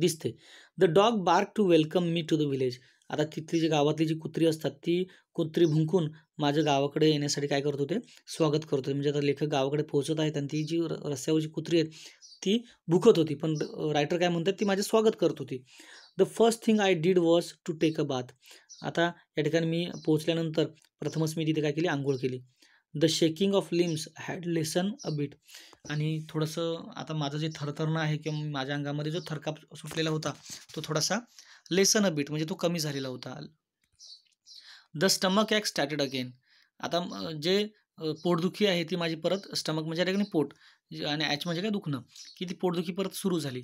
दिसते the dog bark to welcome me to the village आता तिथली जी गावातली जी कुत्री असतात ती कुत्री भुंकून माझ्या गावाकडे येण्यासाठी काय करत होते स्वागत करत होते म्हणजे आता लेखक गावाकडे पोहोचत आहेत आणि ती जी रस्त्यावर जी कुत्री आहेत ती भुकत होती पण रायटर काय म्हणतात ती माझे स्वागत करत होती the first thing I did was to take a bath आता या ठिकाणी मी पोहोचल्यानंतर प्रथमच मी तिथे काय केली आंघोळ केली the shaking of limbs had lessened a bit आणि थोडंसं आता माझं जे थरथरणं आहे किंवा माझ्या अंगामध्ये जो थरकाप सुटलेला होता तो थोडासा लेसन अ बीट म्हणजे तो कमी झालेला होता the stomach ache started again आता जे पोटदुखी आहे ती माझी परत स्टमक म्हणजे ठिकाणी पोट आणि ॲच म्हणजे काय दुखणं की ती पोटदुखी परत सुरू झाली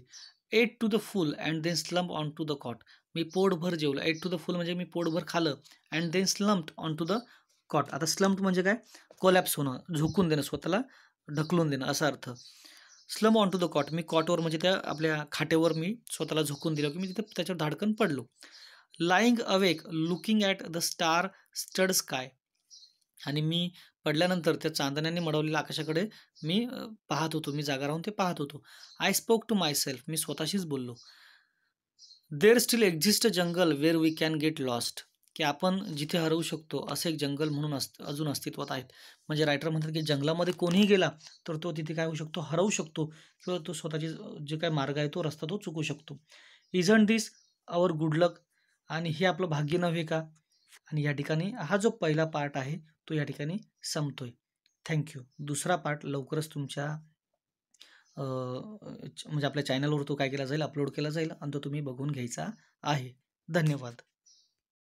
ate to the full and then slump on to the cot मी पोटभर जेवलं एट टू द फुल म्हणजे मी पोटभर खालं and then slumped on to the cot आता स्लम्प म्हणजे काय कोलॅप्स होणं झोकून देणं स्वतःला ढकलून देणं असा अर्थ slump on to the cot मी कॉटवर म्हणजे त्या आपल्या खाटेवर मी स्वतःला झोकून दिलं की मी तिथे त्याच्यावर धाडकन पडलो lying awake looking at the star studded sky आणि मी पडल्यानंतर त्या चांदण्याने मडवलेल्या आकाशाकडे मी पाहत होतो मी जागा राहून ते पाहत होतो I spoke to myself मी स्वतःशीच बोललो there still exist jungle where we can get lost की आपण जिथे हरवू शकतो असं एक जंगल म्हणून अस अजून अस्तित्वात आहेत म्हणजे रायटर म्हणतात की जंगलामध्ये कोणीही गेला तर तो तिथे काय होऊ शकतो हरवू शकतो किंवा तो स्वतःचे जे काय मार्ग आहे तो रस्ता तो चुकू शकतो isn't this our good luck आणि हे आपलं भाग्य नव्हे का आणि या ठिकाणी हा जो पहिला पार्ट आहे तो या ठिकाणी संपतोय थँक्यू दुसरा पार्ट लवकरच तुमच्या म्हणजे आपल्या चॅनलवर तो काय केला जाईल अपलोड केला जाईल आणि तो तुम्ही बघून घ्यायचा आहे धन्यवाद